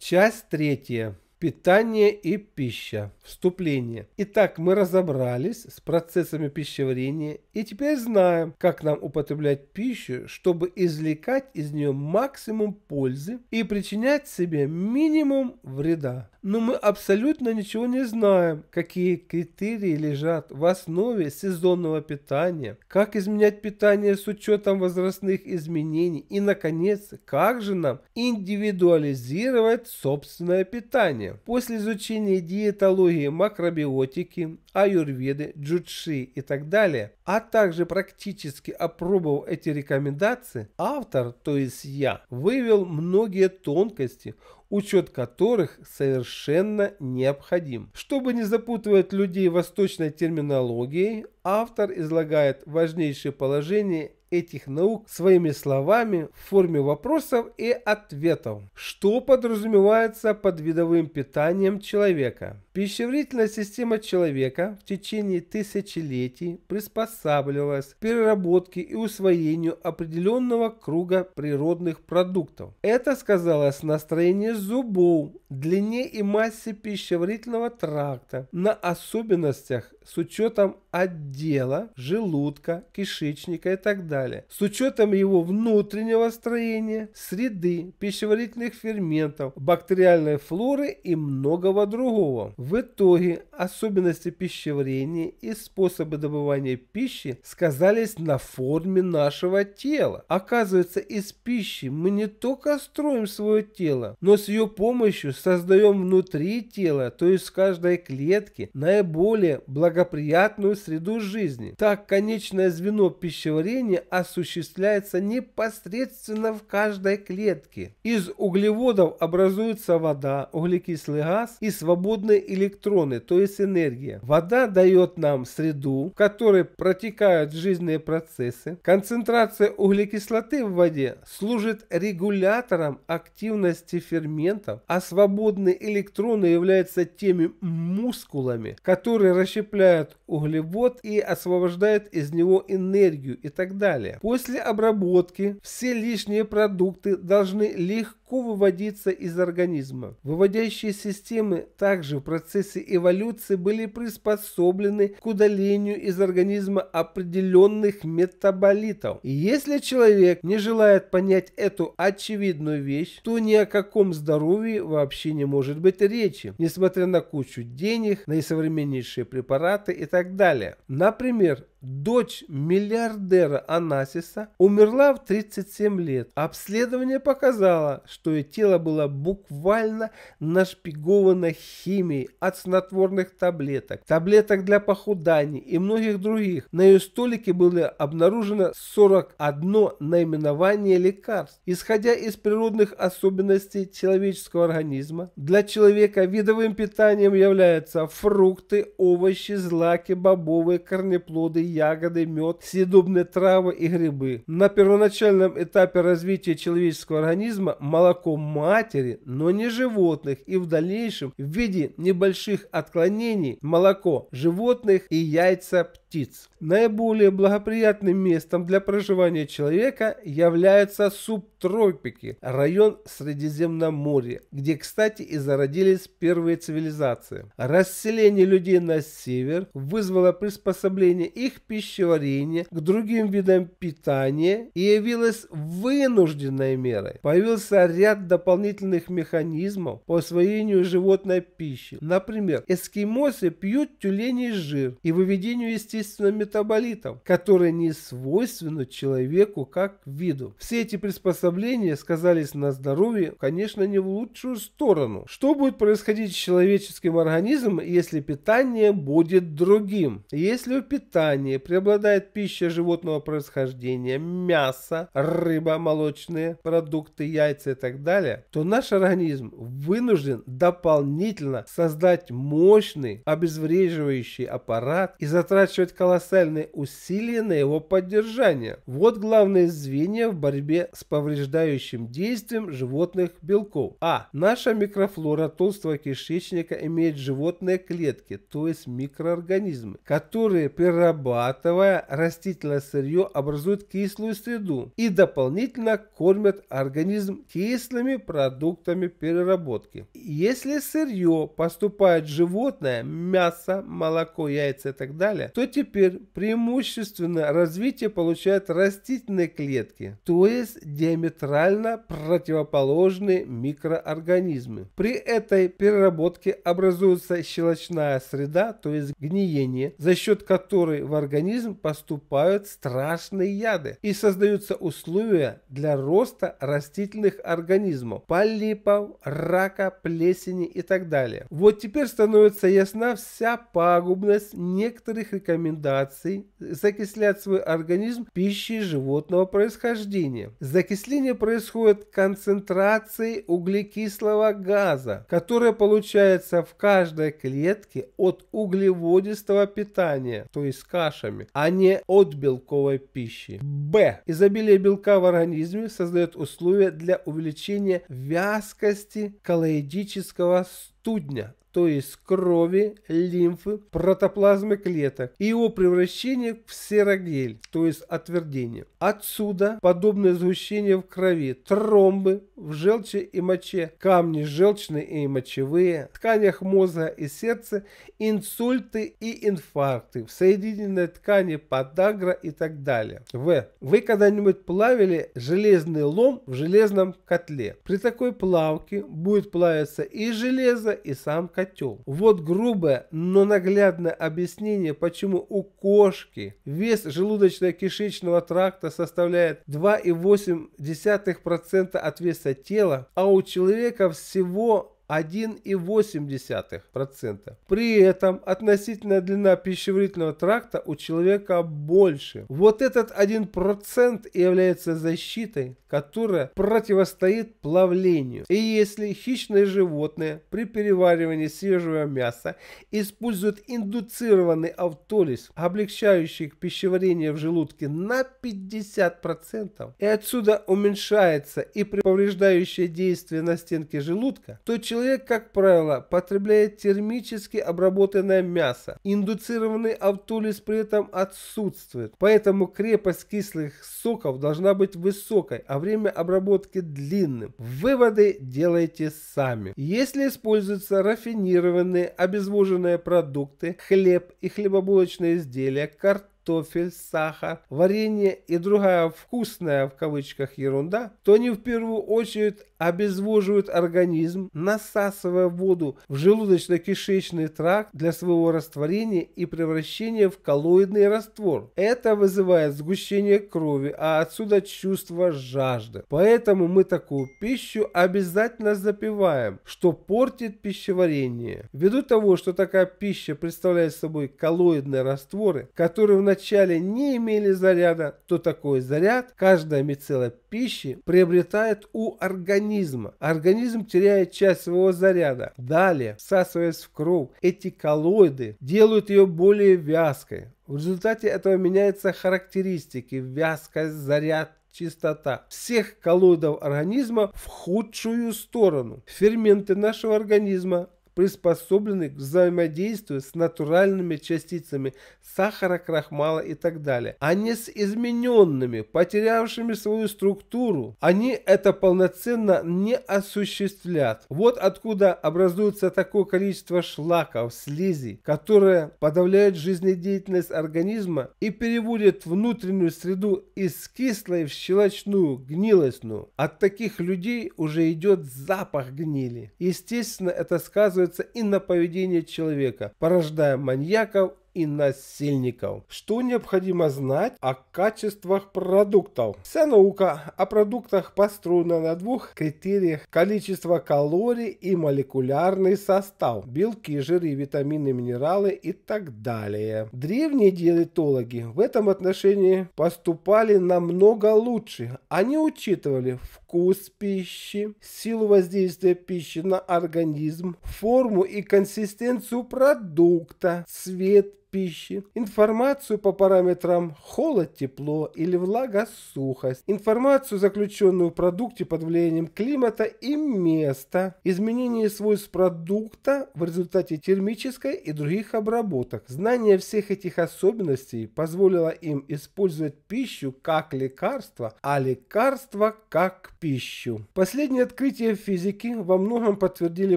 Часть третья. Питание и пища. Вступление. Итак, мы разобрались с процессами пищеварения и теперь знаем, как нам употреблять пищу, чтобы извлекать из нее максимум пользы и причинять себе минимум вреда. Но мы абсолютно ничего не знаем, какие критерии лежат в основе сезонного питания, как изменять питание с учетом возрастных изменений и, наконец, как же нам индивидуализировать собственное питание после изучения диетологии, макробиотики, аюрведы, джучи и так далее, а также практически опробовав эти рекомендации, автор, то есть я, вывел многие тонкости, учет которых совершенно необходим. Чтобы не запутывать людей восточной терминологией, автор излагает важнейшие положения этих наук своими словами в форме вопросов и ответов, что подразумевается под видовым питанием человека. Пищеварительная система человека в течение тысячелетий приспосабливалась к переработке и усвоению определенного круга природных продуктов. Это сказалось на строении зубов, длине и массе пищеварительного тракта, на особенностях с учетом отдела, желудка, кишечника и так далее, с учетом его внутреннего строения, среды, пищеварительных ферментов, бактериальной флоры и многого другого. В итоге особенности пищеварения и способы добывания пищи сказались на форме нашего тела. Оказывается, из пищи мы не только строим свое тело, но с ее помощью создаем внутри тела, то есть в каждой клетке, наиболее благоприятную среду жизни. Так, конечное звено пищеварения осуществляется непосредственно в каждой клетке. Из углеводов образуется вода, углекислый газ и свободные электроны, то есть энергия. Вода дает нам среду, в которой протекают жизненные процессы. Концентрация углекислоты в воде служит регулятором активности ферментов, а свободные электроны являются теми мускулами, которые расщепляют углевод и освобождают из него энергию и так далее. После обработки все лишние продукты должны легко легко выводиться из организма. Выводящие системы также в процессе эволюции были приспособлены к удалению из организма определенных метаболитов. И если человек не желает понять эту очевидную вещь, то ни о каком здоровье вообще не может быть речи, несмотря на кучу денег, на и наисовременнейшие препараты и так далее. Например, Дочь миллиардера Анасиса умерла в 37 лет. Обследование показало, что ее тело было буквально нашпиговано химией от снотворных таблеток, таблеток для похудания и многих других. На ее столике было обнаружено 41 наименование лекарств. Исходя из природных особенностей человеческого организма, для человека видовым питанием являются фрукты, овощи, злаки, бобовые, корнеплоды, ягоды, мед, съедобные травы и грибы. На первоначальном этапе развития человеческого организма молоко матери, но не животных и в дальнейшем в виде небольших отклонений молоко животных и яйца птиц. Наиболее благоприятным местом для проживания человека являются субтропики, район Средиземноморья, где, кстати, и зародились первые цивилизации. Расселение людей на север вызвало приспособление их пищеварения к другим видам питания и явилась вынужденной мерой. Появился ряд дополнительных механизмов по освоению животной пищи. Например, эскимосы пьют тюленей жир и выведению естественных метаболитов, которые не свойственны человеку как виду. Все эти приспособления сказались на здоровье, конечно, не в лучшую сторону. Что будет происходить с человеческим организмом, если питание будет другим? Если у питания питании преобладает пища животного происхождения, мясо, рыба, молочные продукты, яйца и так далее, то наш организм вынужден дополнительно создать мощный обезвреживающий аппарат и затрачивать колоссальные усилия на его поддержание. Вот главное звенья в борьбе с повреждающим действием животных белков. А. Наша микрофлора толстого кишечника имеет животные клетки, то есть микроорганизмы, которые перерабатывают перехватывая растительное сырье, образуют кислую среду и дополнительно кормят организм кислыми продуктами переработки. Если сырье поступает животное, мясо, молоко, яйца и так далее, то теперь преимущественно развитие получают растительные клетки, то есть диаметрально противоположные микроорганизмы. При этой переработке образуется щелочная среда, то есть гниение, за счет которой в организме организм поступают страшные яды и создаются условия для роста растительных организмов, полипов, рака, плесени и так далее. Вот теперь становится ясна вся пагубность некоторых рекомендаций закислять свой организм пищей животного происхождения. Закисление происходит концентрацией углекислого газа, которая получается в каждой клетке от углеводистого питания, то есть каши кашами, а не от белковой пищи. Б. Изобилие белка в организме создает условия для увеличения вязкости коллоидического студня, то есть крови, лимфы, протоплазмы клеток и его превращение в серогель, то есть отвердение. Отсюда подобное сгущение в крови, тромбы в желче и моче, камни желчные и мочевые, в тканях мозга и сердца, инсульты и инфаркты, в соединительной ткани подагра и так далее. В. Вы когда-нибудь плавили железный лом в железном котле? При такой плавке будет плавиться и железо, и сам котел котел. Вот грубое, но наглядное объяснение, почему у кошки вес желудочно-кишечного тракта составляет 2,8% от веса тела, а у человека всего 1,8%. При этом относительная длина пищеварительного тракта у человека больше. Вот этот 1% и является защитой, которая противостоит плавлению. И если хищные животные при переваривании свежего мяса используют индуцированный автолиз, облегчающий пищеварение в желудке на 50%, и отсюда уменьшается и повреждающее действие на стенке желудка, то человек человек, как правило, потребляет термически обработанное мясо. Индуцированный автолиз при этом отсутствует, поэтому крепость кислых соков должна быть высокой, а время обработки длинным. Выводы делайте сами. Если используются рафинированные обезвоженные продукты, хлеб и хлебобулочные изделия, картофель, картофель, сахар, варенье и другая «вкусная» в кавычках ерунда, то они в первую очередь обезвоживают организм, насасывая воду в желудочно-кишечный тракт для своего растворения и превращения в коллоидный раствор. Это вызывает сгущение крови, а отсюда чувство жажды. Поэтому мы такую пищу обязательно запиваем, что портит пищеварение. Ввиду того, что такая пища представляет собой коллоидные растворы, которые в вначале не имели заряда, то такой заряд каждая мицелла пищи приобретает у организма. Организм теряет часть своего заряда. Далее, всасываясь в кровь, эти коллоиды делают ее более вязкой. В результате этого меняются характеристики, вязкость, заряд, чистота всех коллоидов организма в худшую сторону. Ферменты нашего организма приспособлены к взаимодействию с натуральными частицами сахара, крахмала и так далее, а не с измененными, потерявшими свою структуру. Они это полноценно не осуществляют. Вот откуда образуется такое количество шлаков, слизи, которое подавляет жизнедеятельность организма и переводит внутреннюю среду из кислой в щелочную, гнилостную. От таких людей уже идет запах гнили. Естественно, это сказывается сказывается и на поведении человека, порождая маньяков и насильников. Что необходимо знать о качествах продуктов? Вся наука о продуктах построена на двух критериях – количество калорий и молекулярный состав, белки, жиры, витамины, минералы и так далее. Древние диетологи в этом отношении поступали намного лучше. Они учитывали вкус пищи, силу воздействия пищи на организм, форму и консистенцию продукта, цвет пищи, информацию по параметрам холод-тепло или влага-сухость, информацию, заключенную в продукте под влиянием климата и места, изменение свойств продукта в результате термической и других обработок. Знание всех этих особенностей позволило им использовать пищу как лекарство, а лекарство как пищу. Последние открытия физики во многом подтвердили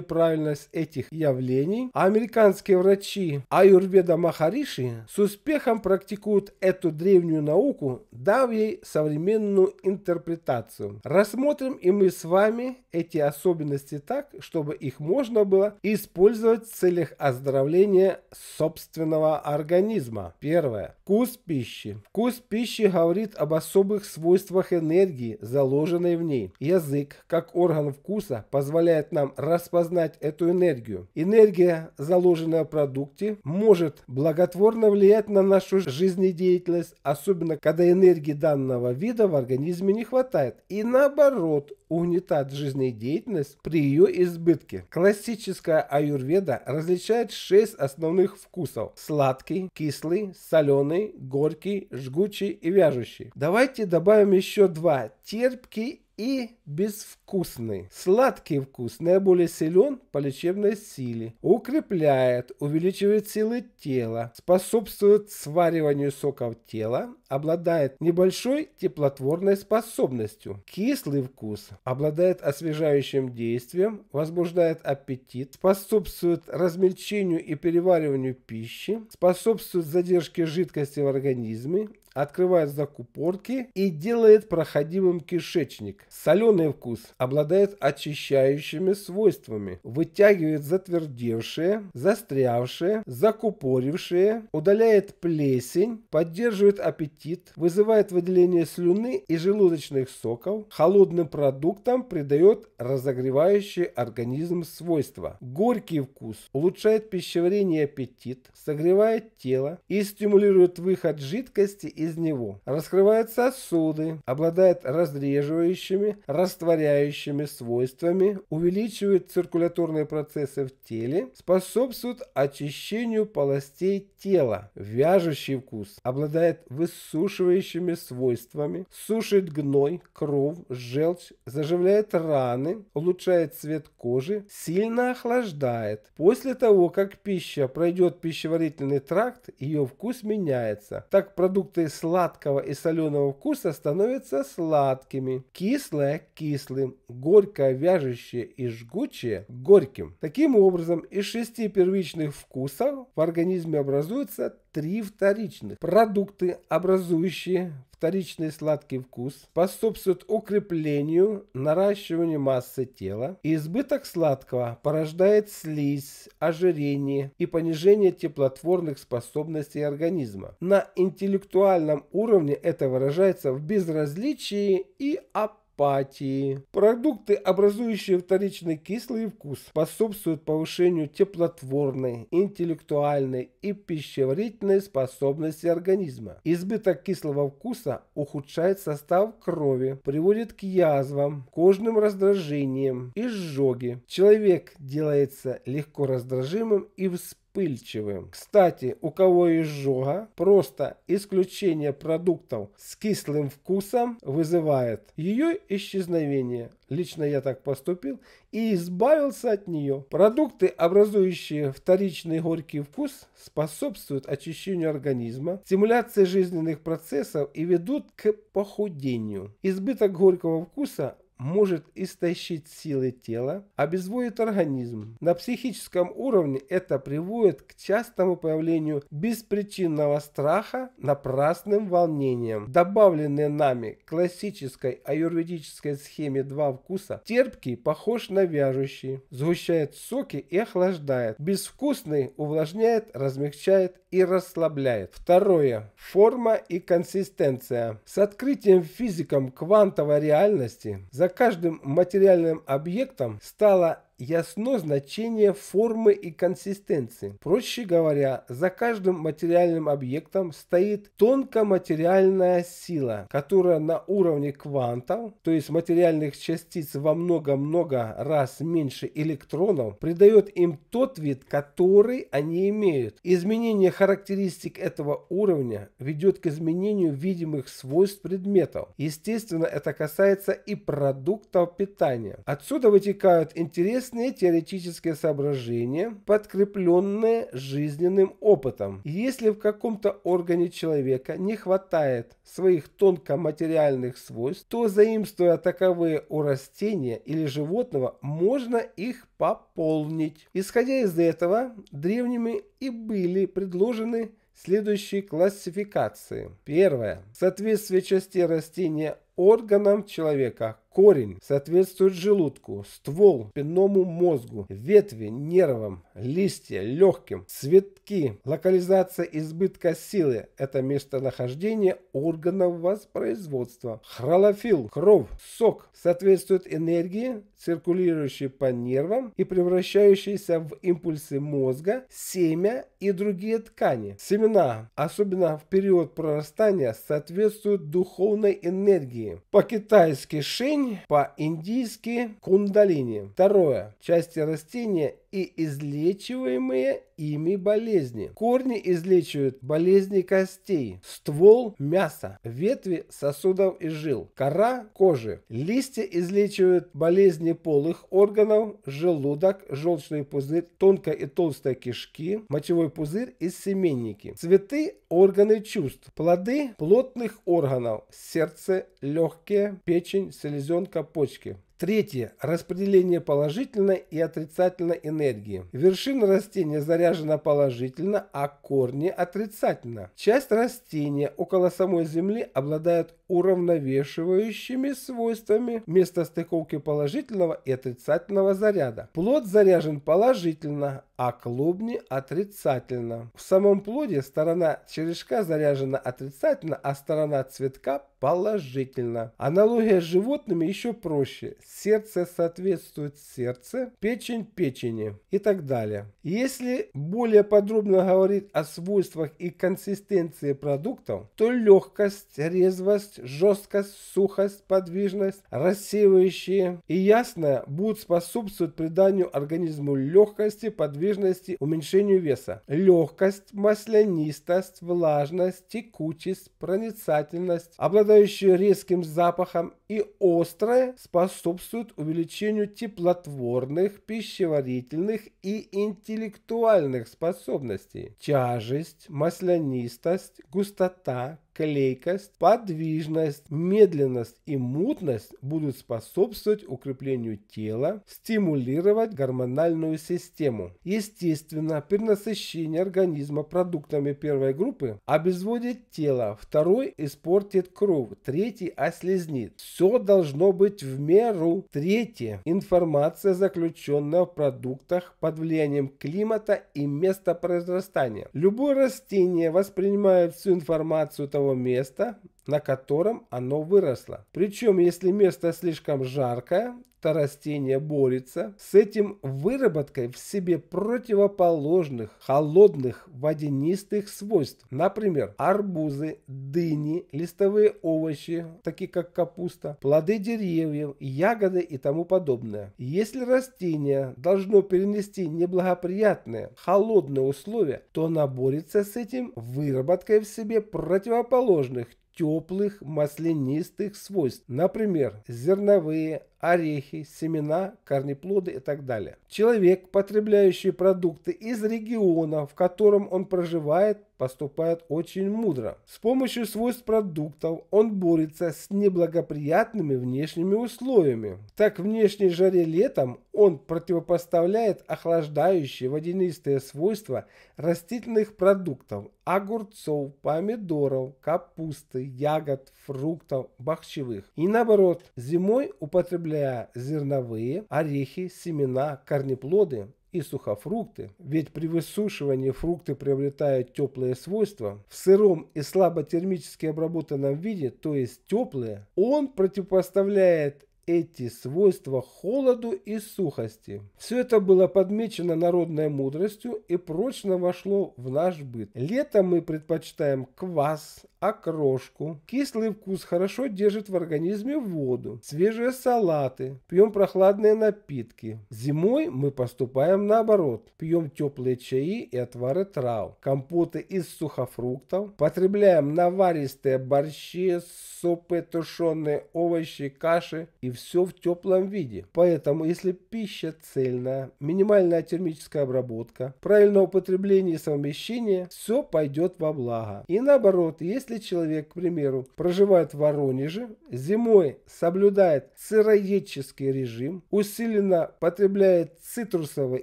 правильность этих явлений, а американские врачи Аюрведа Маха Maharishi с успехом практикуют эту древнюю науку, дав ей современную интерпретацию. Рассмотрим и мы с вами эти особенности так, чтобы их можно было использовать в целях оздоровления собственного организма. Первое. Вкус пищи. Вкус пищи говорит об особых свойствах энергии, заложенной в ней. Язык, как орган вкуса, позволяет нам распознать эту энергию. Энергия, заложенная в продукте, может благодаря благотворно влияет на нашу жизнедеятельность, особенно когда энергии данного вида в организме не хватает. И наоборот, угнетает жизнедеятельность при ее избытке. Классическая аюрведа различает 6 основных вкусов. Сладкий, кислый, соленый, горький, жгучий и вяжущий. Давайте добавим еще два. Терпкий и безвкусный. Сладкий вкус наиболее силен по лечебной силе, укрепляет, увеличивает силы тела, способствует свариванию соков тела, обладает небольшой теплотворной способностью. Кислый вкус обладает освежающим действием, возбуждает аппетит, способствует размельчению и перевариванию пищи, способствует задержке жидкости в организме, открывает закупорки и делает проходимым кишечник. Соленый вкус обладает очищающими свойствами, вытягивает затвердевшие, застрявшие, закупорившие, удаляет плесень, поддерживает аппетит, вызывает выделение слюны и желудочных соков, холодным продуктам придает разогревающие организм свойства. Горький вкус улучшает пищеварение и аппетит, согревает тело и стимулирует выход жидкости и из него, раскрывает сосуды, обладает разреживающими, растворяющими свойствами, увеличивает циркуляторные процессы в теле, способствует очищению полостей тела, вяжущий вкус, обладает высушивающими свойствами, сушит гной, кровь, желчь, заживляет раны, улучшает цвет кожи, сильно охлаждает. После того, как пища пройдет пищеварительный тракт, ее вкус меняется. Так продукты сладкого и соленого вкуса становятся сладкими, кислое – кислым, горькое – вяжущее и жгучее – горьким. Таким образом, из шести первичных вкусов в организме образуется три вторичных. Продукты, образующие вторичный сладкий вкус, способствуют укреплению, наращиванию массы тела. Избыток сладкого порождает слизь, ожирение и понижение теплотворных способностей организма. На интеллектуальном уровне это выражается в безразличии и опасности апатии. Продукты, образующие вторичный кислый вкус, способствуют повышению теплотворной, интеллектуальной и пищеварительной способности организма. Избыток кислого вкуса ухудшает состав крови, приводит к язвам, кожным раздражениям, и изжоге. Человек делается легко раздражимым и вспоминаемым вспыльчивым. Кстати, у кого изжога, просто исключение продуктов с кислым вкусом вызывает ее исчезновение. Лично я так поступил и избавился от нее. Продукты, образующие вторичный горький вкус, способствуют очищению организма, стимуляции жизненных процессов и ведут к похудению. Избыток горького вкуса может истощить силы тела, обезводит организм. На психическом уровне это приводит к частому появлению беспричинного страха напрасным волнением. Добавленные нами классической аюрведической схеме два вкуса, терпкий похож на вяжущий, сгущает соки и охлаждает. Безвкусный увлажняет, размягчает и расслабляет. Второе. Форма и консистенция. С открытием физиком квантовой реальности за за каждым материальным объектом стало ясно значение формы и консистенции. Проще говоря, за каждым материальным объектом стоит тонкоматериальная сила, которая на уровне квантов, то есть материальных частиц во много-много раз меньше электронов, придает им тот вид, который они имеют. Изменение характеристик этого уровня ведет к изменению видимых свойств предметов. Естественно, это касается и продуктов питания. Отсюда вытекают интересные интересные теоретические соображения, подкрепленные жизненным опытом. если в каком-то органе человека не хватает своих тонкоматериальных свойств, то заимствуя таковые у растения или животного, можно их пополнить. Исходя из этого, древними и были предложены следующие классификации. Первое. Соответствие частей растения органам человека, Корень соответствует желудку, ствол – спинному мозгу, ветви – нервам, листья – легким, цветки. Локализация избытка силы – это местонахождение органов воспроизводства. Хролофилл – кровь, сок – соответствует энергии, циркулирующей по нервам и превращающейся в импульсы мозга, семя и другие ткани. Семена, особенно в период прорастания, соответствуют духовной энергии. По-китайски шень Инь по-индийски кундалини. Второе. Части растения и излечиваемые ими болезни. Корни излечивают болезни костей, ствол – мяса, ветви – сосудов и жил, кора – кожи. Листья излечивают болезни полых органов, желудок, желчный пузырь, тонкой и толстой кишки, мочевой пузырь и семенники. Цветы – органы чувств, плоды – плотных органов, сердце, легкие, печень, селезенка, почки. Третье. Распределение положительной и отрицательной энергии. Вершина растения заряжена положительно, а корни отрицательно. Часть растения около самой земли обладает уравновешивающими свойствами вместо стыковки положительного и отрицательного заряда. Плод заряжен положительно, а клубни отрицательно. В самом плоде сторона черешка заряжена отрицательно, а сторона цветка Положительно. Аналогия с животными еще проще. Сердце соответствует сердце, печень печени и так далее. Если более подробно говорить о свойствах и консистенции продуктов, то легкость, резвость, жесткость, сухость, подвижность, рассеивающие и ясное будут способствовать приданию организму легкости, подвижности, уменьшению веса. Легкость, маслянистость, влажность, текучесть, проницательность, обладание обладающее резким запахом, и острое способствуют увеличению теплотворных, пищеварительных и интеллектуальных способностей. Тяжесть, маслянистость, густота, клейкость, подвижность, медленность и мутность будут способствовать укреплению тела, стимулировать гормональную систему. Естественно, перенасыщение организма продуктами первой группы обезводит тело, второй испортит кровь, третий ослезнит. Все должно быть в меру. Третье. Информация, заключенная в продуктах под влиянием климата и места произрастания. Любое растение воспринимает всю информацию того, того места, на котором оно выросло. Причем, если место слишком жаркое, то растение борется с этим выработкой в себе противоположных холодных водянистых свойств. Например, арбузы, дыни, листовые овощи, такие как капуста, плоды деревьев, ягоды и тому подобное. Если растение должно перенести неблагоприятные холодные условия, то оно борется с этим выработкой в себе противоположных теплых маслянистых свойств, например, зерновые, орехи, семена, корнеплоды и так далее. Человек, потребляющий продукты из региона, в котором он проживает, поступает очень мудро. С помощью свойств продуктов он борется с неблагоприятными внешними условиями. Так внешней жаре летом он противопоставляет охлаждающие водянистые свойства растительных продуктов, огурцов, помидоров, капусты, ягод, фруктов бахчевых. И наоборот, зимой употребляя зерновые, орехи, семена, корнеплоды и сухофрукты, ведь при высушивании фрукты приобретают теплые свойства, в сыром и слабо термически обработанном виде, то есть теплые, он противопоставляет эти свойства холоду и сухости. Все это было подмечено народной мудростью и прочно вошло в наш быт. Летом мы предпочитаем квас, окрошку. А Кислый вкус хорошо держит в организме воду. Свежие салаты. Пьем прохладные напитки. Зимой мы поступаем наоборот. Пьем теплые чаи и отвары трав. Компоты из сухофруктов. Потребляем наваристые борщи, супы, тушеные овощи, каши. И все в теплом виде. Поэтому, если пища цельная, минимальная термическая обработка, правильное употребление и совмещение, все пойдет во благо. И наоборот, если если человек, к примеру, проживает в Воронеже, зимой соблюдает сыроедческий режим, усиленно потребляет цитрусовые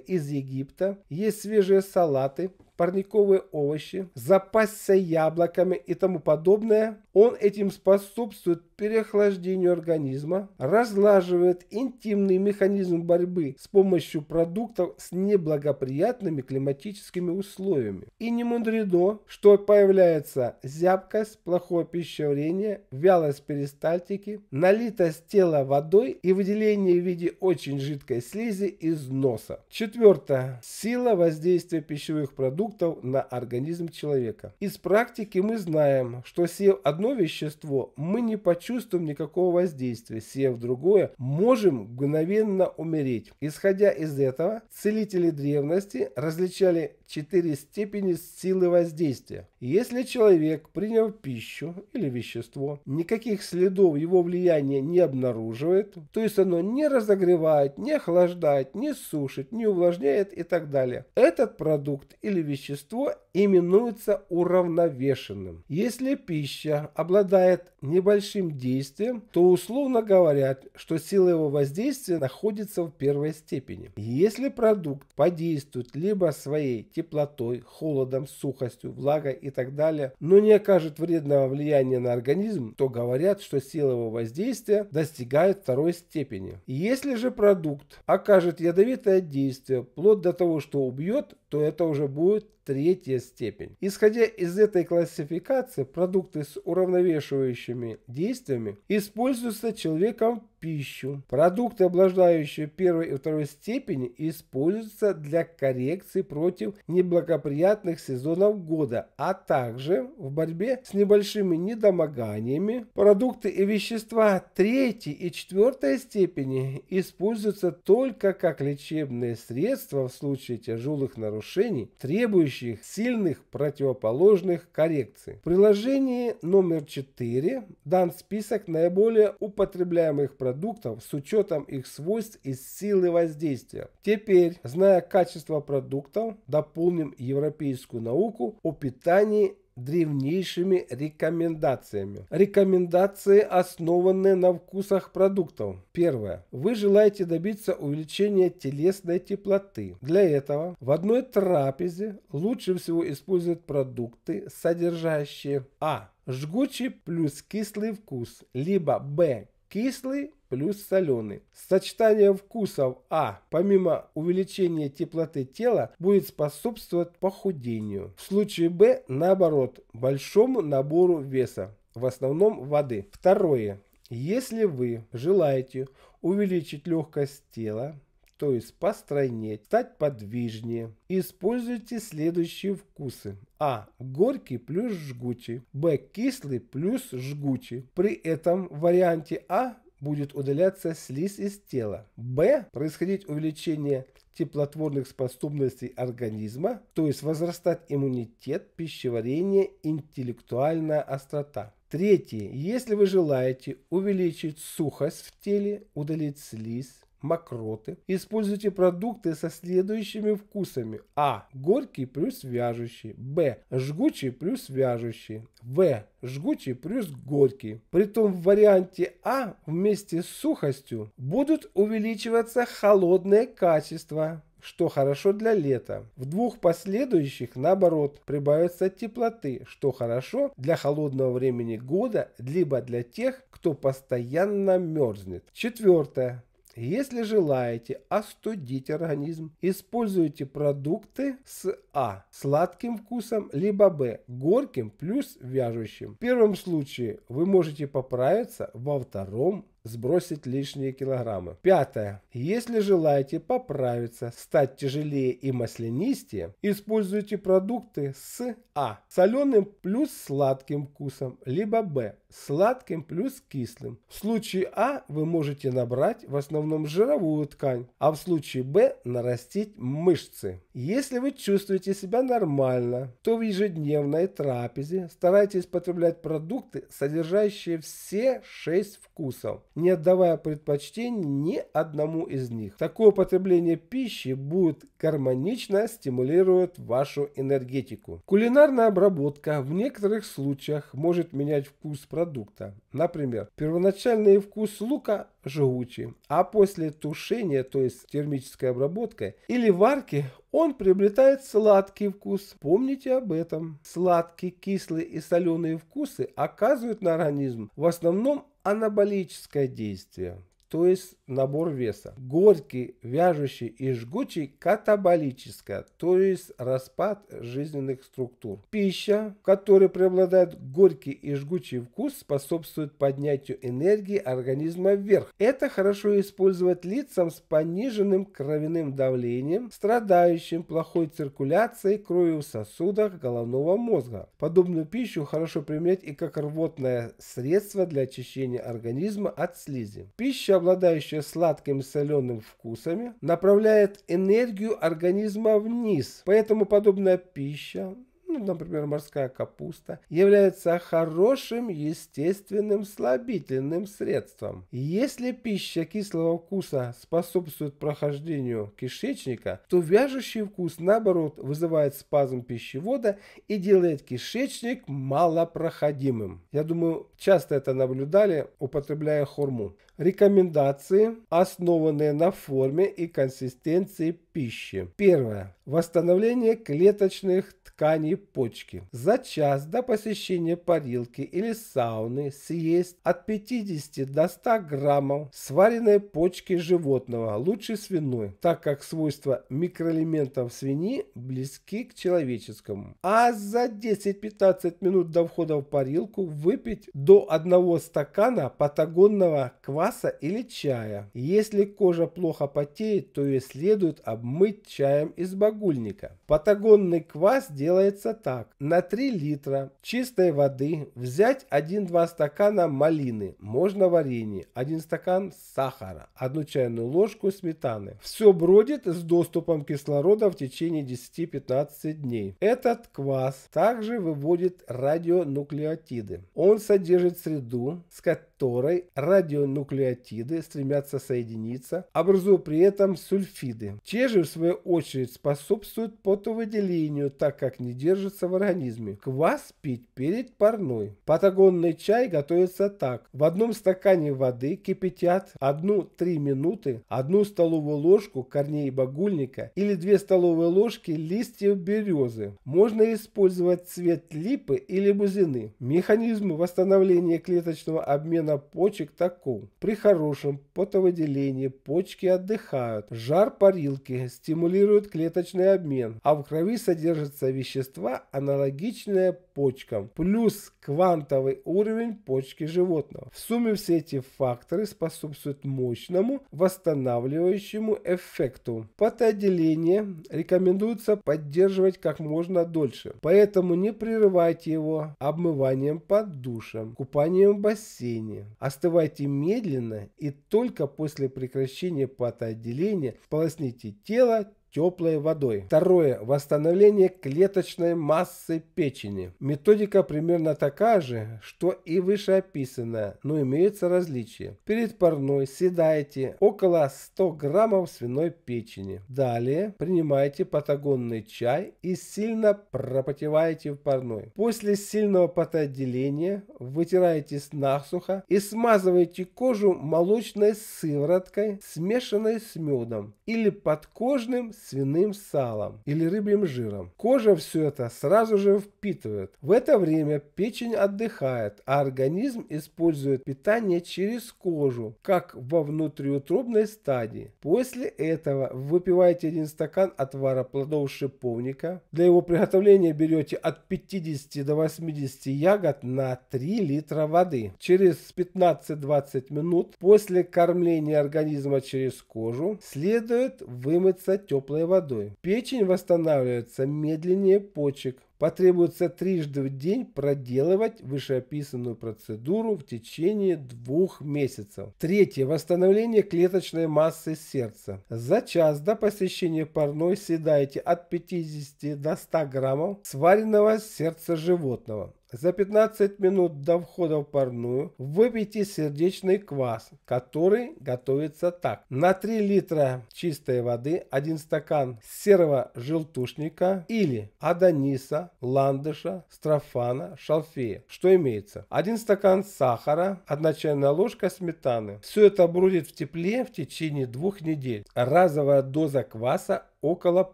из Египта, есть свежие салаты, парниковые овощи, запасся яблоками и тому подобное, он этим способствует переохлаждению организма, разлаживает интимный механизм борьбы с помощью продуктов с неблагоприятными климатическими условиями. И не мудрено, что появляется зябкость, плохое пищеварение, вялость перистальтики, налитость тела водой и выделение в виде очень жидкой слизи из носа. Четвертое. Сила воздействия пищевых продуктов продуктов на организм человека. Из практики мы знаем, что съев одно вещество, мы не почувствуем никакого воздействия, съев другое, можем мгновенно умереть. Исходя из этого, целители древности различали четыре степени силы воздействия. Если человек принял пищу или вещество, никаких следов его влияния не обнаруживает, то есть оно не разогревает, не охлаждает, не сушит, не увлажняет и так далее. Этот продукт или вещество именуется уравновешенным. Если пища обладает небольшим действием, то условно говорят, что сила его воздействия находится в первой степени. Если продукт подействует либо своей теплотой, холодом, сухостью, влагой и так далее, но не окажет вредного влияния на организм, то говорят, что сила его воздействия достигает второй степени. Если же продукт окажет ядовитое действие, плод до того, что убьет, то это уже будет третья степень. Исходя из этой классификации, продукты с уравновешивающими действиями используются человеком в пищу. Продукты, обладающие первой и второй степени, используются для коррекции против неблагоприятных сезонов года, а также в борьбе с небольшими недомоганиями. Продукты и вещества третьей и четвертой степени используются только как лечебные средства в случае тяжелых нарушений нарушений, требующих сильных противоположных коррекций. В приложении номер 4 дан список наиболее употребляемых продуктов с учетом их свойств и силы воздействия. Теперь, зная качество продуктов, дополним европейскую науку о питании древнейшими рекомендациями. Рекомендации, основаны на вкусах продуктов. Первое. Вы желаете добиться увеличения телесной теплоты. Для этого в одной трапезе лучше всего использовать продукты, содержащие а. жгучий плюс кислый вкус, либо б. кислый плюс соленый. Сочетание вкусов А, помимо увеличения теплоты тела, будет способствовать похудению. В случае Б, наоборот, большому набору веса, в основном воды. Второе. Если вы желаете увеличить легкость тела, то есть постройнеть, стать подвижнее. Используйте следующие вкусы. А. Горький плюс жгучий. Б. Кислый плюс жгучий. При этом в варианте А будет удаляться слизь из тела. Б. Происходить увеличение теплотворных способностей организма, то есть возрастать иммунитет, пищеварение, интеллектуальная острота. Третье. Если вы желаете увеличить сухость в теле, удалить слизь, мокроты, используйте продукты со следующими вкусами. А. Горький плюс вяжущий. Б. Жгучий плюс вяжущий. В. Жгучий плюс горький. Притом в варианте А вместе с сухостью будут увеличиваться холодные качества что хорошо для лета. В двух последующих, наоборот, прибавится теплоты, что хорошо для холодного времени года, либо для тех, кто постоянно мерзнет. Четвертое. Если желаете остудить организм, используйте продукты с А сладким вкусом, либо Б горьким плюс вяжущим. В первом случае вы можете поправиться, во втором сбросить лишние килограммы. Пятое. Если желаете поправиться, стать тяжелее и маслянистее, используйте продукты с А. Соленым плюс сладким вкусом, либо Б. Сладким плюс кислым. В случае А вы можете набрать в основном жировую ткань, а в случае Б нарастить мышцы. Если вы чувствуете себя нормально, то в ежедневной трапезе старайтесь потреблять продукты, содержащие все 6 вкусов не отдавая предпочтений ни одному из них. Такое потребление пищи будет гармонично стимулировать вашу энергетику. Кулинарная обработка в некоторых случаях может менять вкус продукта. Например, первоначальный вкус лука жгучий, а после тушения, то есть термической обработкой или варки, он приобретает сладкий вкус. Помните об этом. Сладкие, кислые и соленые вкусы оказывают на организм в основном анаболическое действие то есть набор веса. Горький, вяжущий и жгучий катаболическое, то есть распад жизненных структур. Пища, в которой преобладает горький и жгучий вкус, способствует поднятию энергии организма вверх. Это хорошо использовать лицам с пониженным кровяным давлением, страдающим плохой циркуляцией крови в сосудах головного мозга. Подобную пищу хорошо применять и как рвотное средство для очищения организма от слизи. Пища обладающая сладким и соленым вкусами, направляет энергию организма вниз, поэтому подобная пища ну, например, морская капуста, является хорошим естественным слабительным средством. Если пища кислого вкуса способствует прохождению кишечника, то вяжущий вкус, наоборот, вызывает спазм пищевода и делает кишечник малопроходимым. Я думаю, часто это наблюдали, употребляя хорму. Рекомендации, основанные на форме и консистенции пищи. Первое. Восстановление клеточных ткани почки. За час до посещения парилки или сауны съесть от 50 до 100 граммов сваренной почки животного, лучше свиной, так как свойства микроэлементов свини близки к человеческому. А за 10-15 минут до входа в парилку выпить до одного стакана патагонного кваса или чая. Если кожа плохо потеет, то ее следует обмыть чаем из багульника. Патагонный квас делает делается так. На 3 литра чистой воды взять 1-2 стакана малины, можно варенье, 1 стакан сахара, 1 чайную ложку сметаны. Все бродит с доступом кислорода в течение 10-15 дней. Этот квас также выводит радионуклеотиды. Он содержит среду, с которой радионуклеотиды стремятся соединиться, образуя при этом сульфиды. Те же, в свою очередь, способствуют потовыделению, так как не держится в организме. Квас пить перед парной. Патагонный чай готовится так. В одном стакане воды кипятят 1-3 минуты 1 столовую ложку корней багульника или 2 столовые ложки листьев березы. Можно использовать цвет липы или бузины. Механизм восстановления клеточного обмена почек таков. При хорошем потовыделении почки отдыхают. Жар парилки стимулирует клеточный обмен, а в крови содержится витамин вещества, аналогичное почкам, плюс квантовый уровень почки животного. В сумме все эти факторы способствуют мощному восстанавливающему эффекту. Потоотделение рекомендуется поддерживать как можно дольше, поэтому не прерывайте его обмыванием под душем, купанием в бассейне. Остывайте медленно и только после прекращения потоотделения полосните тело, теплой водой. Второе. Восстановление клеточной массы печени. Методика примерно такая же, что и вышеописанная, но имеются различия. Перед парной съедайте около 100 граммов свиной печени. Далее принимайте патагонный чай и сильно пропотеваете в парной. После сильного потоотделения вытираетесь насухо и смазываете кожу молочной сывороткой, смешанной с медом или подкожным свиным салом или рыбьим жиром. Кожа все это сразу же впитывает. В это время печень отдыхает, а организм использует питание через кожу, как во внутриутробной стадии. После этого выпивайте один стакан отвара плодов шиповника. Для его приготовления берете от 50 до 80 ягод на 3 литра воды. Через 15-20 минут после кормления организма через кожу следует вымыться теплым теплой водой. Печень восстанавливается медленнее почек. Потребуется трижды в день проделывать вышеописанную процедуру в течение двух месяцев. Третье. Восстановление клеточной массы сердца. За час до посещения парной съедайте от 50 до 100 граммов сваренного сердца животного. За 15 минут до входа в парную выпейте сердечный квас, который готовится так. На 3 литра чистой воды 1 стакан серого желтушника или адониса, ландыша, строфана, шалфея. Что имеется? 1 стакан сахара, 1 чайная ложка сметаны. Все это бродит в тепле в течение двух недель. Разовая доза кваса около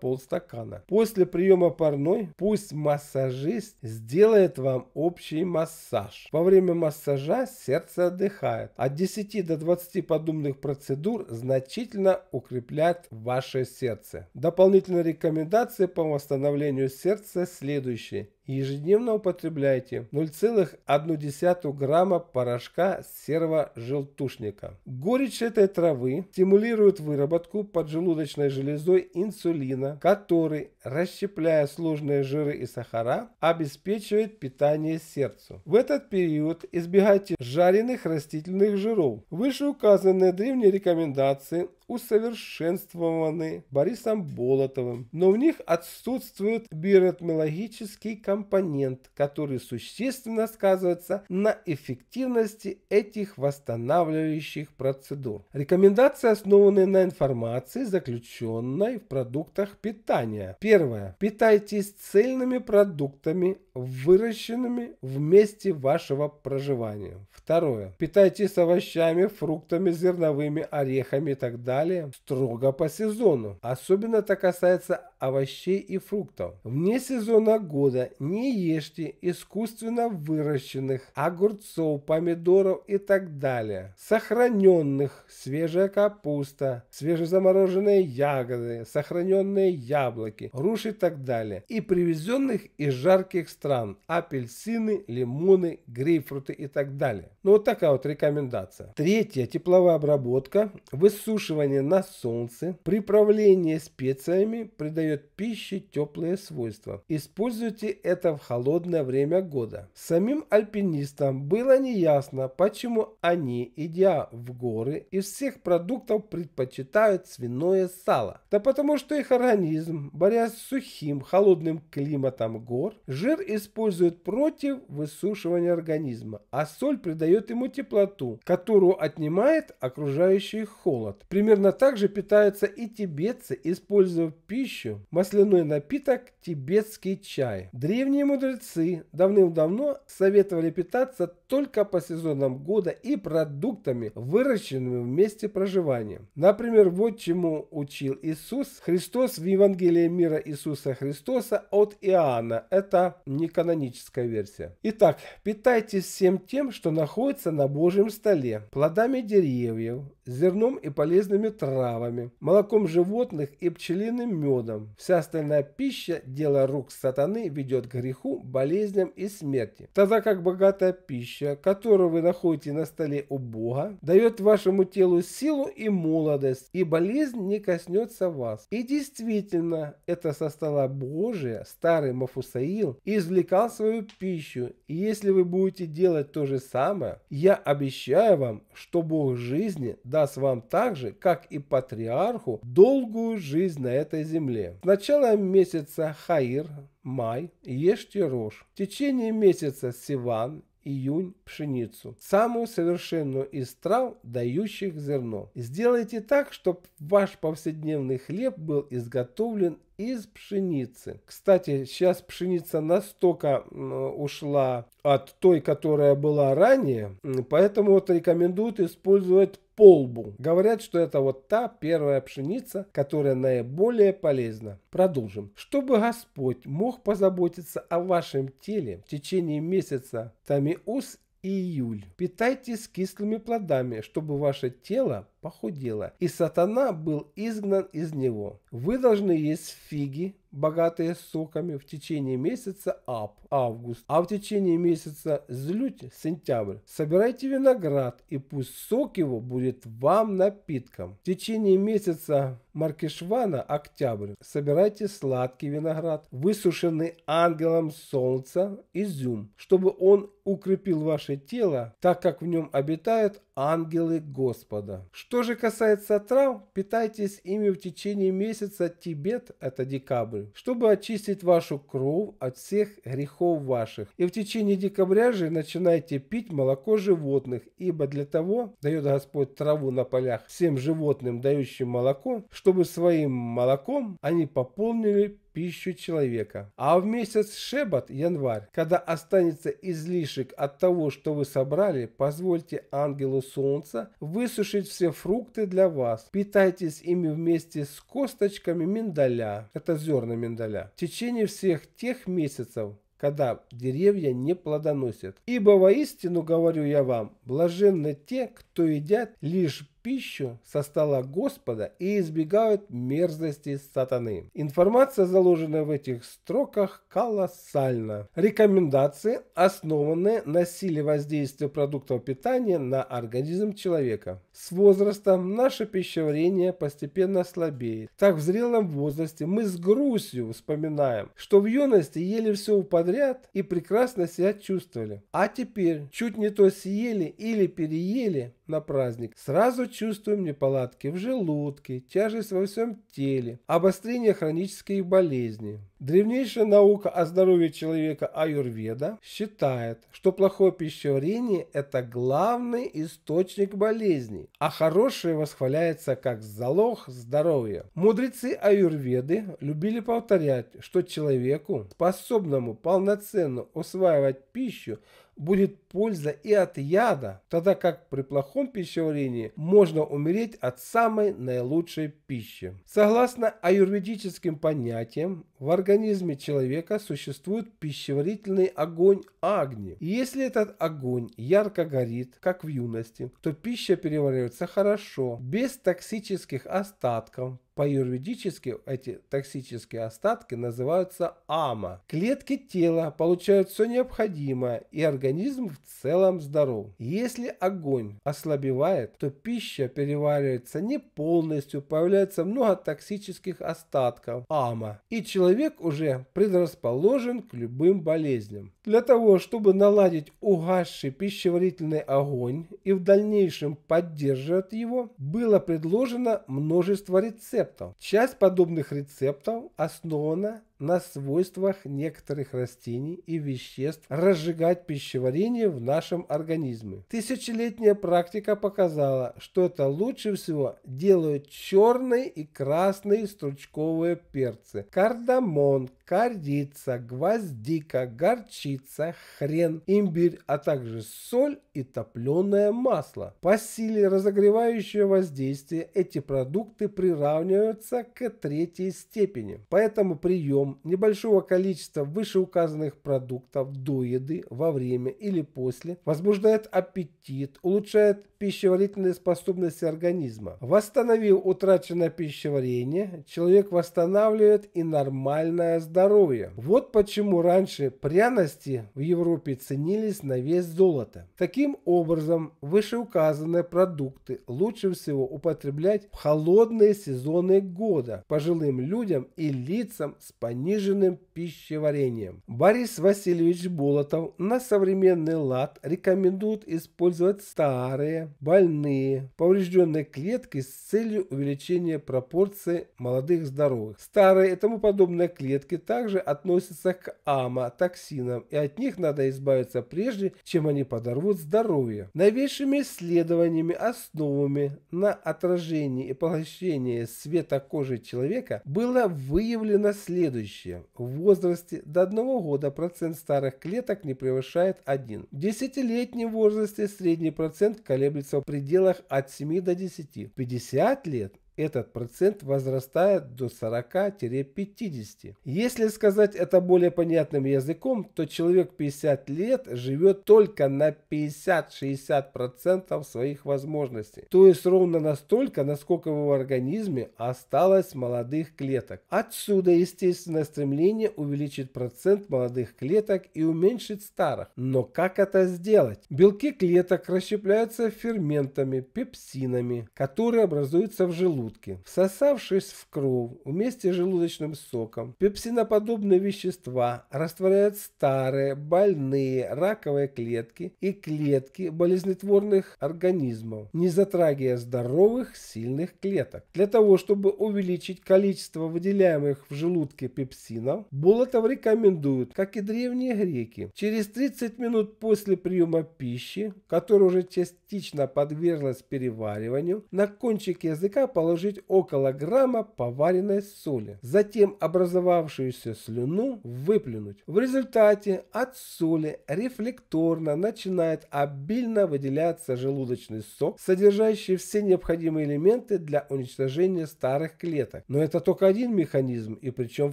полстакана. После приема парной пусть массажист сделает вам общий массаж. Во время массажа сердце отдыхает. От 10 до 20 подобных процедур значительно укрепляет ваше сердце. Дополнительные рекомендации по восстановлению сердца следующие ежедневно употребляйте 0,1 грамма порошка серого желтушника. Горечь этой травы стимулирует выработку поджелудочной железой инсулина, который, расщепляя сложные жиры и сахара, обеспечивает питание сердцу. В этот период избегайте жареных растительных жиров. Вышеуказанные древние рекомендации усовершенствованы Борисом Болотовым, но в них отсутствует биоритмологический компонент, который существенно сказывается на эффективности этих восстанавливающих процедур. Рекомендации основаны на информации, заключенной в продуктах питания. Первое. Питайтесь цельными продуктами, выращенными в месте вашего проживания. Второе. Питайтесь овощами, фруктами, зерновыми, орехами и так далее Италии строго по сезону. Особенно это касается овощей и фруктов. Вне сезона года не ешьте искусственно выращенных огурцов, помидоров и так далее. Сохраненных свежая капуста, свежезамороженные ягоды, сохраненные яблоки, груши и так далее. И привезенных из жарких стран апельсины, лимоны, грейпфруты и так далее. Ну вот такая вот рекомендация. Третья тепловая обработка, высушивание выжигание на солнце, приправление специями придает пище теплые свойства. Используйте это в холодное время года. Самим альпинистам было неясно, почему они, идя в горы, из всех продуктов предпочитают свиное сало. Да потому что их организм, борясь с сухим, холодным климатом гор, жир использует против высушивания организма, а соль придает ему теплоту, которую отнимает окружающий холод. Пример Примерно так же питаются и тибетцы, используя в пищу масляной напиток тибетский чай. Древние мудрецы давным-давно советовали питаться только по сезонам года и продуктами, выращенными в месте проживания. Например, вот чему учил Иисус Христос в Евангелии мира Иисуса Христоса от Иоанна. Это не каноническая версия. Итак, питайтесь всем тем, что находится на Божьем столе, плодами деревьев, зерном и полезными травами, молоком животных и пчелиным медом. Вся остальная пища, дело рук сатаны, ведет к греху, болезням и смерти. Тогда как богатая пища пища, которую вы находите на столе у Бога, дает вашему телу силу и молодость, и болезнь не коснется вас. И действительно, это со стола Божия старый Мафусаил извлекал свою пищу, и если вы будете делать то же самое, я обещаю вам, что Бог жизни даст вам так же, как и патриарху, долгую жизнь на этой земле. С начала месяца Хаир май, ешьте рожь. В течение месяца Сиван, июнь пшеницу, самую совершенную из трав, дающих зерно. Сделайте так, чтобы ваш повседневный хлеб был изготовлен из пшеницы. Кстати, сейчас пшеница настолько ушла от той, которая была ранее, поэтому вот рекомендуют использовать по лбу. Говорят, что это вот та первая пшеница, которая наиболее полезна. Продолжим. Чтобы Господь мог позаботиться о вашем теле в течение месяца Тамиус и июль. Питайтесь кислыми плодами, чтобы ваше тело похудело, и сатана был изгнан из него. Вы должны есть фиги, богатые соками в течение месяца ап, август, а в течение месяца злють, сентябрь. Собирайте виноград, и пусть сок его будет вам напитком. В течение месяца маркишвана октябрь, собирайте сладкий виноград, высушенный ангелом солнца, изюм, чтобы он укрепил ваше тело, так как в нем обитают ангелы Господа. Что же касается трав, питайтесь ими в течение месяца Тибет, это декабрь, чтобы очистить вашу кровь от всех грехов ваших. И в течение декабря же начинайте пить молоко животных, ибо для того дает Господь траву на полях всем животным, дающим молоко, чтобы своим молоком они пополнили пищу человека. А в месяц Шебат, январь, когда останется излишек от того, что вы собрали, позвольте ангелу солнца высушить все фрукты для вас. Питайтесь ими вместе с косточками миндаля, это зерна миндаля, в течение всех тех месяцев, когда деревья не плодоносят. Ибо воистину говорю я вам, блаженны те, кто едят лишь пищу со стола Господа и избегают мерзости сатаны. Информация, заложенная в этих строках, колоссальна. Рекомендации, основаны на силе воздействия продуктов питания на организм человека. С возрастом наше пищеварение постепенно слабеет. Так в зрелом возрасте мы с грустью вспоминаем, что в юности ели все подряд и прекрасно себя чувствовали. А теперь чуть не то съели или переели, на праздник. Сразу чувствуем неполадки в желудке, тяжесть во всем теле, обострение хронических болезней. Древнейшая наука о здоровье человека Аюрведа считает, что плохое пищеварение – это главный источник болезней, а хорошее восхваляется как залог здоровья. Мудрецы Аюрведы любили повторять, что человеку, способному полноценно усваивать пищу, будет польза и от яда, тогда как при плохом пищеварении можно умереть от самой наилучшей пищи. Согласно аюрведическим понятиям, в организме человека существует пищеварительный огонь Агни. И если этот огонь ярко горит, как в юности, то пища переваривается хорошо, без токсических остатков, по-юридически эти токсические остатки называются ама. Клетки тела получают все необходимое, и организм в целом здоров. Если огонь ослабевает, то пища переваривается не полностью, появляется много токсических остатков ама, и человек человек уже предрасположен к любым болезням. Для того, чтобы наладить угасший пищеварительный огонь и в дальнейшем поддерживать его, было предложено множество рецептов. Часть подобных рецептов основана на свойствах некоторых растений и веществ разжигать пищеварение в нашем организме. Тысячелетняя практика показала, что это лучше всего делают черные и красные стручковые перцы, кардамон, корица, гвоздика, горчица, хрен, имбирь, а также соль и топленое масло. По силе разогревающего воздействия эти продукты приравниваются к третьей степени, поэтому прием прием небольшого количества вышеуказанных продуктов до еды, во время или после, возбуждает аппетит, улучшает пищеварительные способности организма. Восстановив утраченное пищеварение, человек восстанавливает и нормальное здоровье. Вот почему раньше пряности в Европе ценились на вес золота. Таким образом, вышеуказанные продукты лучше всего употреблять в холодные сезоны года пожилым людям и лицам с пониженным пониженным пищеварением. Борис Васильевич Болотов на современный лад рекомендует использовать старые, больные, поврежденные клетки с целью увеличения пропорции молодых здоровых. Старые и тому подобные клетки также относятся к АМА, токсинам, и от них надо избавиться прежде, чем они подорвут здоровье. Новейшими исследованиями, основами на отражении и поглощении света кожи человека было выявлено следующее следующее. В возрасте до одного года процент старых клеток не превышает 1. В десятилетнем возрасте средний процент колеблется в пределах от 7 до 10. В 50 лет этот процент возрастает до 40-50. Если сказать это более понятным языком, то человек 50 лет живет только на 50-60% своих возможностей. То есть ровно настолько, насколько в его организме осталось молодых клеток. Отсюда естественное стремление увеличить процент молодых клеток и уменьшить старых. Но как это сделать? Белки клеток расщепляются ферментами, пепсинами, которые образуются в желудке желудке. Всосавшись в кровь вместе с желудочным соком, пепсиноподобные вещества растворяют старые, больные, раковые клетки и клетки болезнетворных организмов, не затрагивая здоровых, сильных клеток. Для того, чтобы увеличить количество выделяемых в желудке пепсинов, Болотов рекомендуют, как и древние греки, через 30 минут после приема пищи, которая уже частично подверглась перевариванию, на кончик языка положить положить около грамма поваренной соли, затем образовавшуюся слюну выплюнуть. В результате от соли рефлекторно начинает обильно выделяться желудочный сок, содержащий все необходимые элементы для уничтожения старых клеток. Но это только один механизм, и причем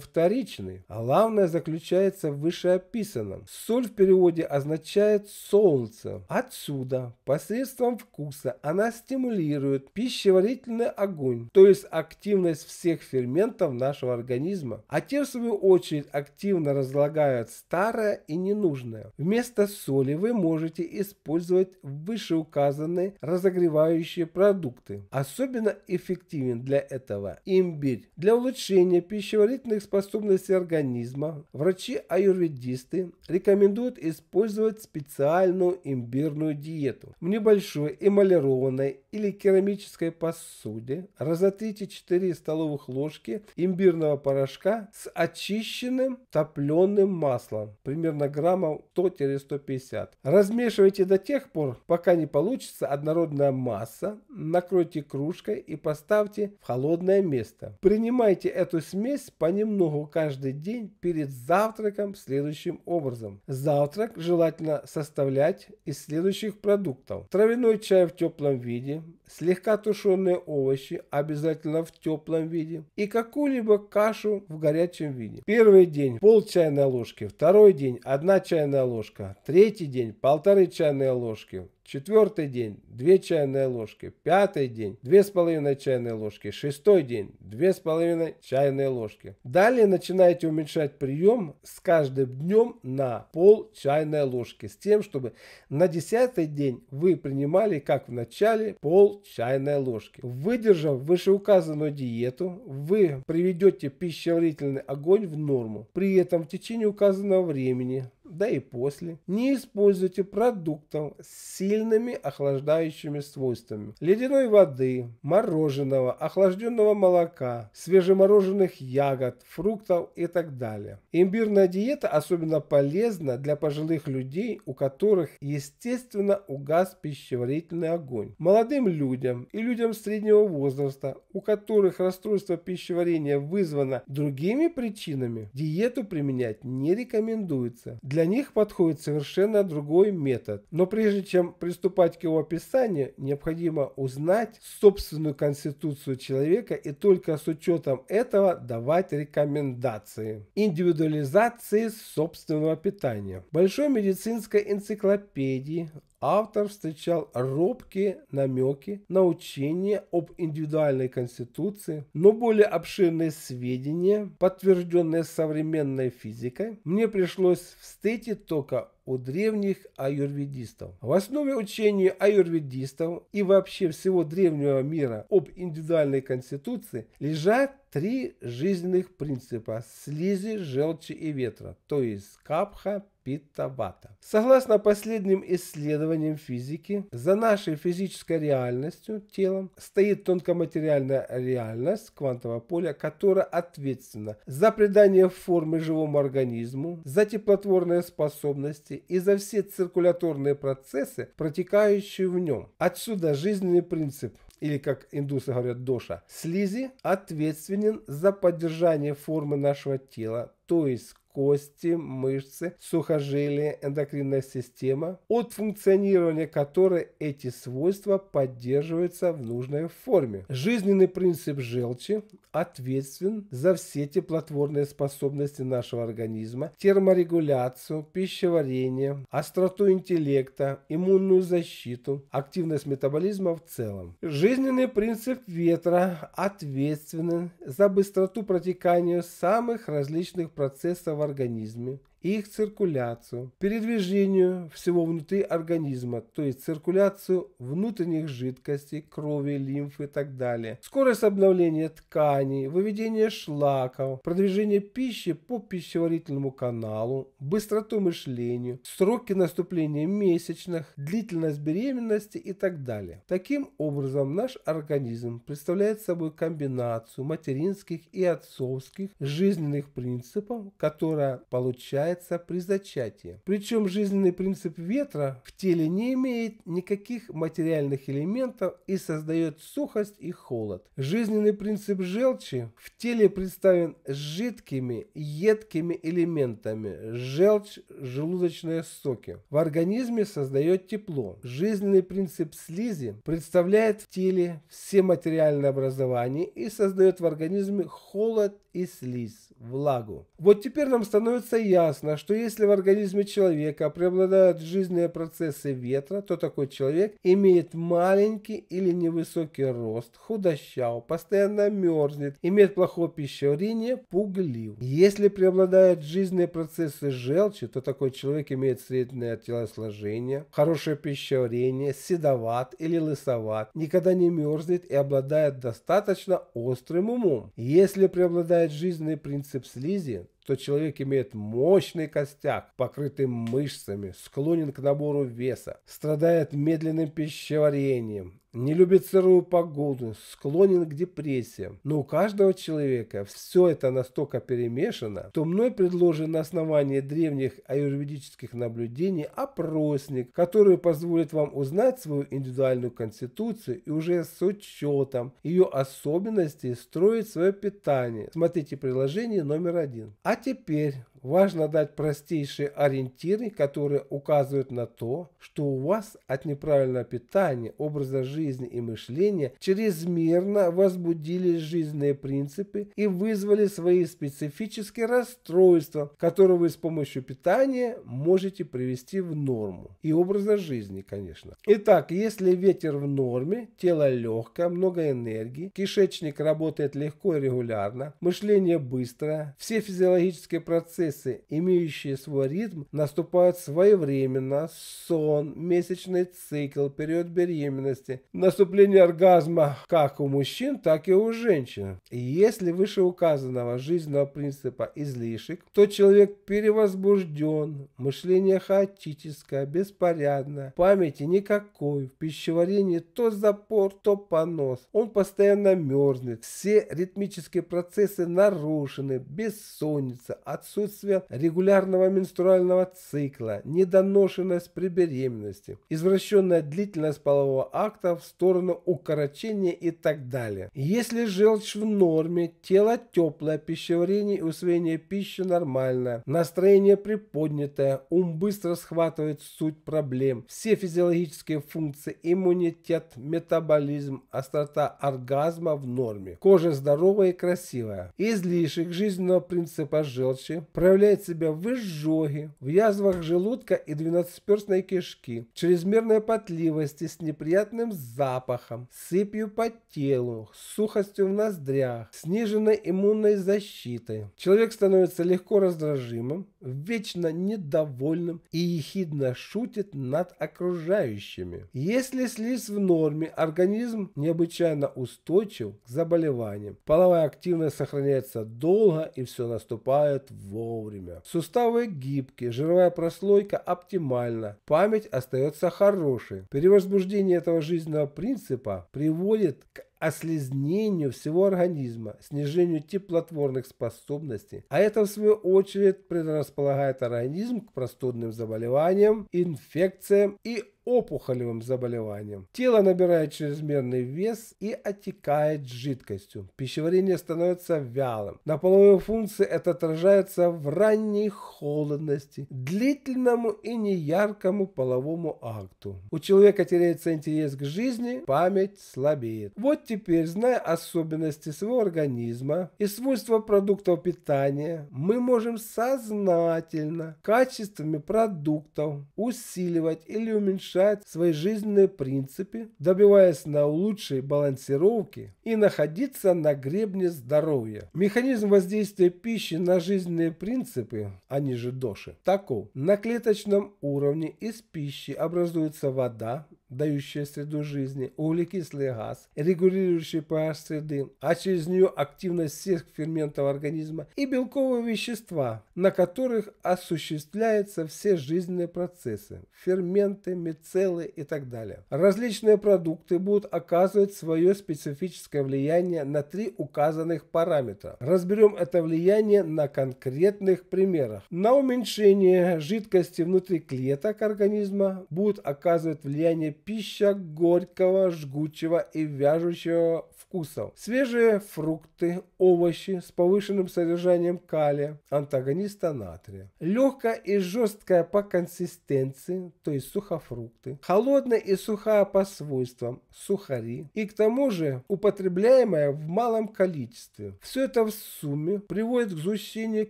вторичный. А главное заключается в вышеописанном. Соль в переводе означает солнце. Отсюда, посредством вкуса, она стимулирует пищеварительный огонь, иммун, то есть активность всех ферментов нашего организма. А те, в свою очередь, активно разлагают старое и ненужное. Вместо соли вы можете использовать вышеуказанные разогревающие продукты. Особенно эффективен для этого имбирь. Для улучшения пищеварительных способностей организма врачи-аюрведисты рекомендуют использовать специальную имбирную диету в небольшой эмалированной или керамической посуде разотрите 4 столовых ложки имбирного порошка с очищенным топленым маслом, примерно граммов 100-150. Размешивайте до тех пор, пока не получится однородная масса, накройте кружкой и поставьте в холодное место. Принимайте эту смесь понемногу каждый день перед завтраком следующим образом. Завтрак желательно составлять из следующих продуктов. Травяной чай в теплом виде, слегка тушеные овощи, обязательно в теплом виде, и какую-либо кашу в горячем виде. Первый день пол чайной ложки, второй день одна чайная ложка, третий день полторы чайные ложки, Четвертый день – 2 чайные ложки. Пятый день – 2,5 чайные ложки. Шестой день – 2,5 чайные ложки. Далее начинаете уменьшать прием с каждым днем на пол чайной ложки. С тем, чтобы на десятый день вы принимали, как в начале, пол чайной ложки. Выдержав вышеуказанную диету, вы приведете пищеварительный огонь в норму. При этом в течение указанного времени да и после, не используйте продуктов с сильными охлаждающими свойствами. Ледяной воды, мороженого, охлажденного молока, свежемороженных ягод, фруктов и так далее. Имбирная диета особенно полезна для пожилых людей, у которых естественно угас пищеварительный огонь. Молодым людям и людям среднего возраста, у которых расстройство пищеварения вызвано другими причинами, диету применять не рекомендуется. Для для них подходит совершенно другой метод. Но прежде чем приступать к его описанию, необходимо узнать собственную конституцию человека и только с учетом этого давать рекомендации. Индивидуализации собственного питания. В большой медицинской энциклопедии автор встречал робкие намеки на учение об индивидуальной конституции, но более обширные сведения, подтвержденные современной физикой, мне пришлось встретить только у древних аюрведистов. В основе учения аюрведистов и вообще всего древнего мира об индивидуальной конституции лежат три жизненных принципа слизи, желчи и ветра, то есть капха, питта, вата. Согласно последним исследованиям физики, за нашей физической реальностью, телом, стоит тонкоматериальная реальность квантового поля, которая ответственна за придание формы живому организму, за теплотворные способности и за все циркуляторные процессы, протекающие в нем. Отсюда жизненный принцип – или, как индусы говорят, доша, слизи ответственен за поддержание формы нашего тела, то есть кости, мышцы, сухожилия, эндокринная система, от функционирования которой эти свойства поддерживаются в нужной форме. Жизненный принцип желчи ответственен за все теплотворные способности нашего организма, терморегуляцию, пищеварение, остроту интеллекта, иммунную защиту, активность метаболизма в целом. Жизненный принцип ветра ответственен за быстроту протекания самых различных процессов в организме и их циркуляцию, передвижению всего внутри организма, то есть циркуляцию внутренних жидкостей, крови, лимфы и так далее, скорость обновления тканей, выведение шлаков, продвижение пищи по пищеварительному каналу, быстроту мышления, сроки наступления месячных, длительность беременности и так далее. Таким образом, наш организм представляет собой комбинацию материнских и отцовских жизненных принципов, которая получает рождается при зачатии. Причем жизненный принцип ветра в теле не имеет никаких материальных элементов и создает сухость и холод. Жизненный принцип желчи в теле представлен жидкими, едкими элементами – желчь, желудочные соки. В организме создает тепло. Жизненный принцип слизи представляет в теле все материальные образования и создает в организме холод и слизь, влагу. Вот теперь нам становится ясно, что если в организме человека преобладают жизненные процессы ветра, то такой человек имеет маленький или невысокий рост, худощав, постоянно мерзнет, имеет плохое пищеварение, пуглив. Если преобладают жизненные процессы желчи, то такой человек имеет среднее телосложение, хорошее пищеварение, седоват или лысоват, никогда не мерзнет и обладает достаточно острым умом. Если преобладает соблюдать жизненный принцип слизи, что человек имеет мощный костяк, покрытый мышцами, склонен к набору веса, страдает медленным пищеварением, не любит сырую погоду, склонен к депрессиям. Но у каждого человека все это настолько перемешано, что мной предложен на основании древних аюрведических наблюдений опросник, который позволит вам узнать свою индивидуальную конституцию и уже с учетом ее особенностей строить свое питание. Смотрите приложение номер один. А ATP Важно дать простейшие ориентиры, которые указывают на то, что у вас от неправильного питания, образа жизни и мышления чрезмерно возбудились жизненные принципы и вызвали свои специфические расстройства, которые вы с помощью питания можете привести в норму. И образа жизни, конечно. Итак, если ветер в норме, тело легкое, много энергии, кишечник работает легко и регулярно, мышление быстрое, все физиологические процессы крысы, имеющие свой ритм, наступают своевременно, сон, месячный цикл, период беременности, наступление оргазма как у мужчин, так и у женщин. если вышеуказанного жизненного принципа излишек, то человек перевозбужден, мышление хаотическое, беспорядное, памяти никакой, в пищеварении то запор, то понос. Он постоянно мерзнет, все ритмические процессы нарушены, бессонница, отсутствие отсутствие регулярного менструального цикла, недоношенность при беременности, извращенная длительность полового акта в сторону укорочения и так далее. Если желчь в норме, тело теплое, пищеварение и усвоение пищи нормальное, настроение приподнятое, ум быстро схватывает суть проблем, все физиологические функции, иммунитет, метаболизм, острота оргазма в норме, кожа здоровая и красивая. Излишек жизненного принципа желчи – проявляет себя в изжоге, в язвах желудка и двенадцатиперстной кишки, чрезмерной потливости с неприятным запахом, сыпью по телу, сухостью в ноздрях, сниженной иммунной защитой. Человек становится легко раздражимым, вечно недовольным и ехидно шутит над окружающими. Если слизь в норме, организм необычайно устойчив к заболеваниям. Половая активность сохраняется долго и все наступает вовремя вовремя. Суставы гибкие, жировая прослойка оптимальна, память остается хорошей. Перевозбуждение этого жизненного принципа приводит к ослезнению всего организма, снижению теплотворных способностей. А это, в свою очередь, предрасполагает организм к простудным заболеваниям, инфекциям и опухолевым заболеваниям. Тело набирает чрезмерный вес и отекает жидкостью. Пищеварение становится вялым. На половые функции это отражается в ранней холодности, длительному и неяркому половому акту. У человека теряется интерес к жизни, память слабеет. Вот теперь, зная особенности своего организма и свойства продуктов питания, мы можем сознательно качествами продуктов усиливать или уменьшать свои жизненные принципы, добиваясь на лучшей балансировке и находиться на гребне здоровья. Механизм воздействия пищи на жизненные принципы, они а же доши, таков. На клеточном уровне из пищи образуется вода, дающая среду жизни, углекислый газ, регулирующий pH среды, а через нее активность всех ферментов организма и белковые вещества, на которых осуществляются все жизненные процессы, ферменты, мицеллы и так далее. Различные продукты будут оказывать свое специфическое влияние на три указанных параметра. Разберем это влияние на конкретных примерах. На уменьшение жидкости внутри клеток организма будет оказывать влияние пища горького, жгучего и вяжущего вкусов. Свежие фрукты, овощи с повышенным содержанием калия, антагониста натрия. Легкая и жесткая по консистенции, то есть сухофрукты. Холодная и сухая по свойствам, сухари. И к тому же употребляемая в малом количестве. Все это в сумме приводит к сгущению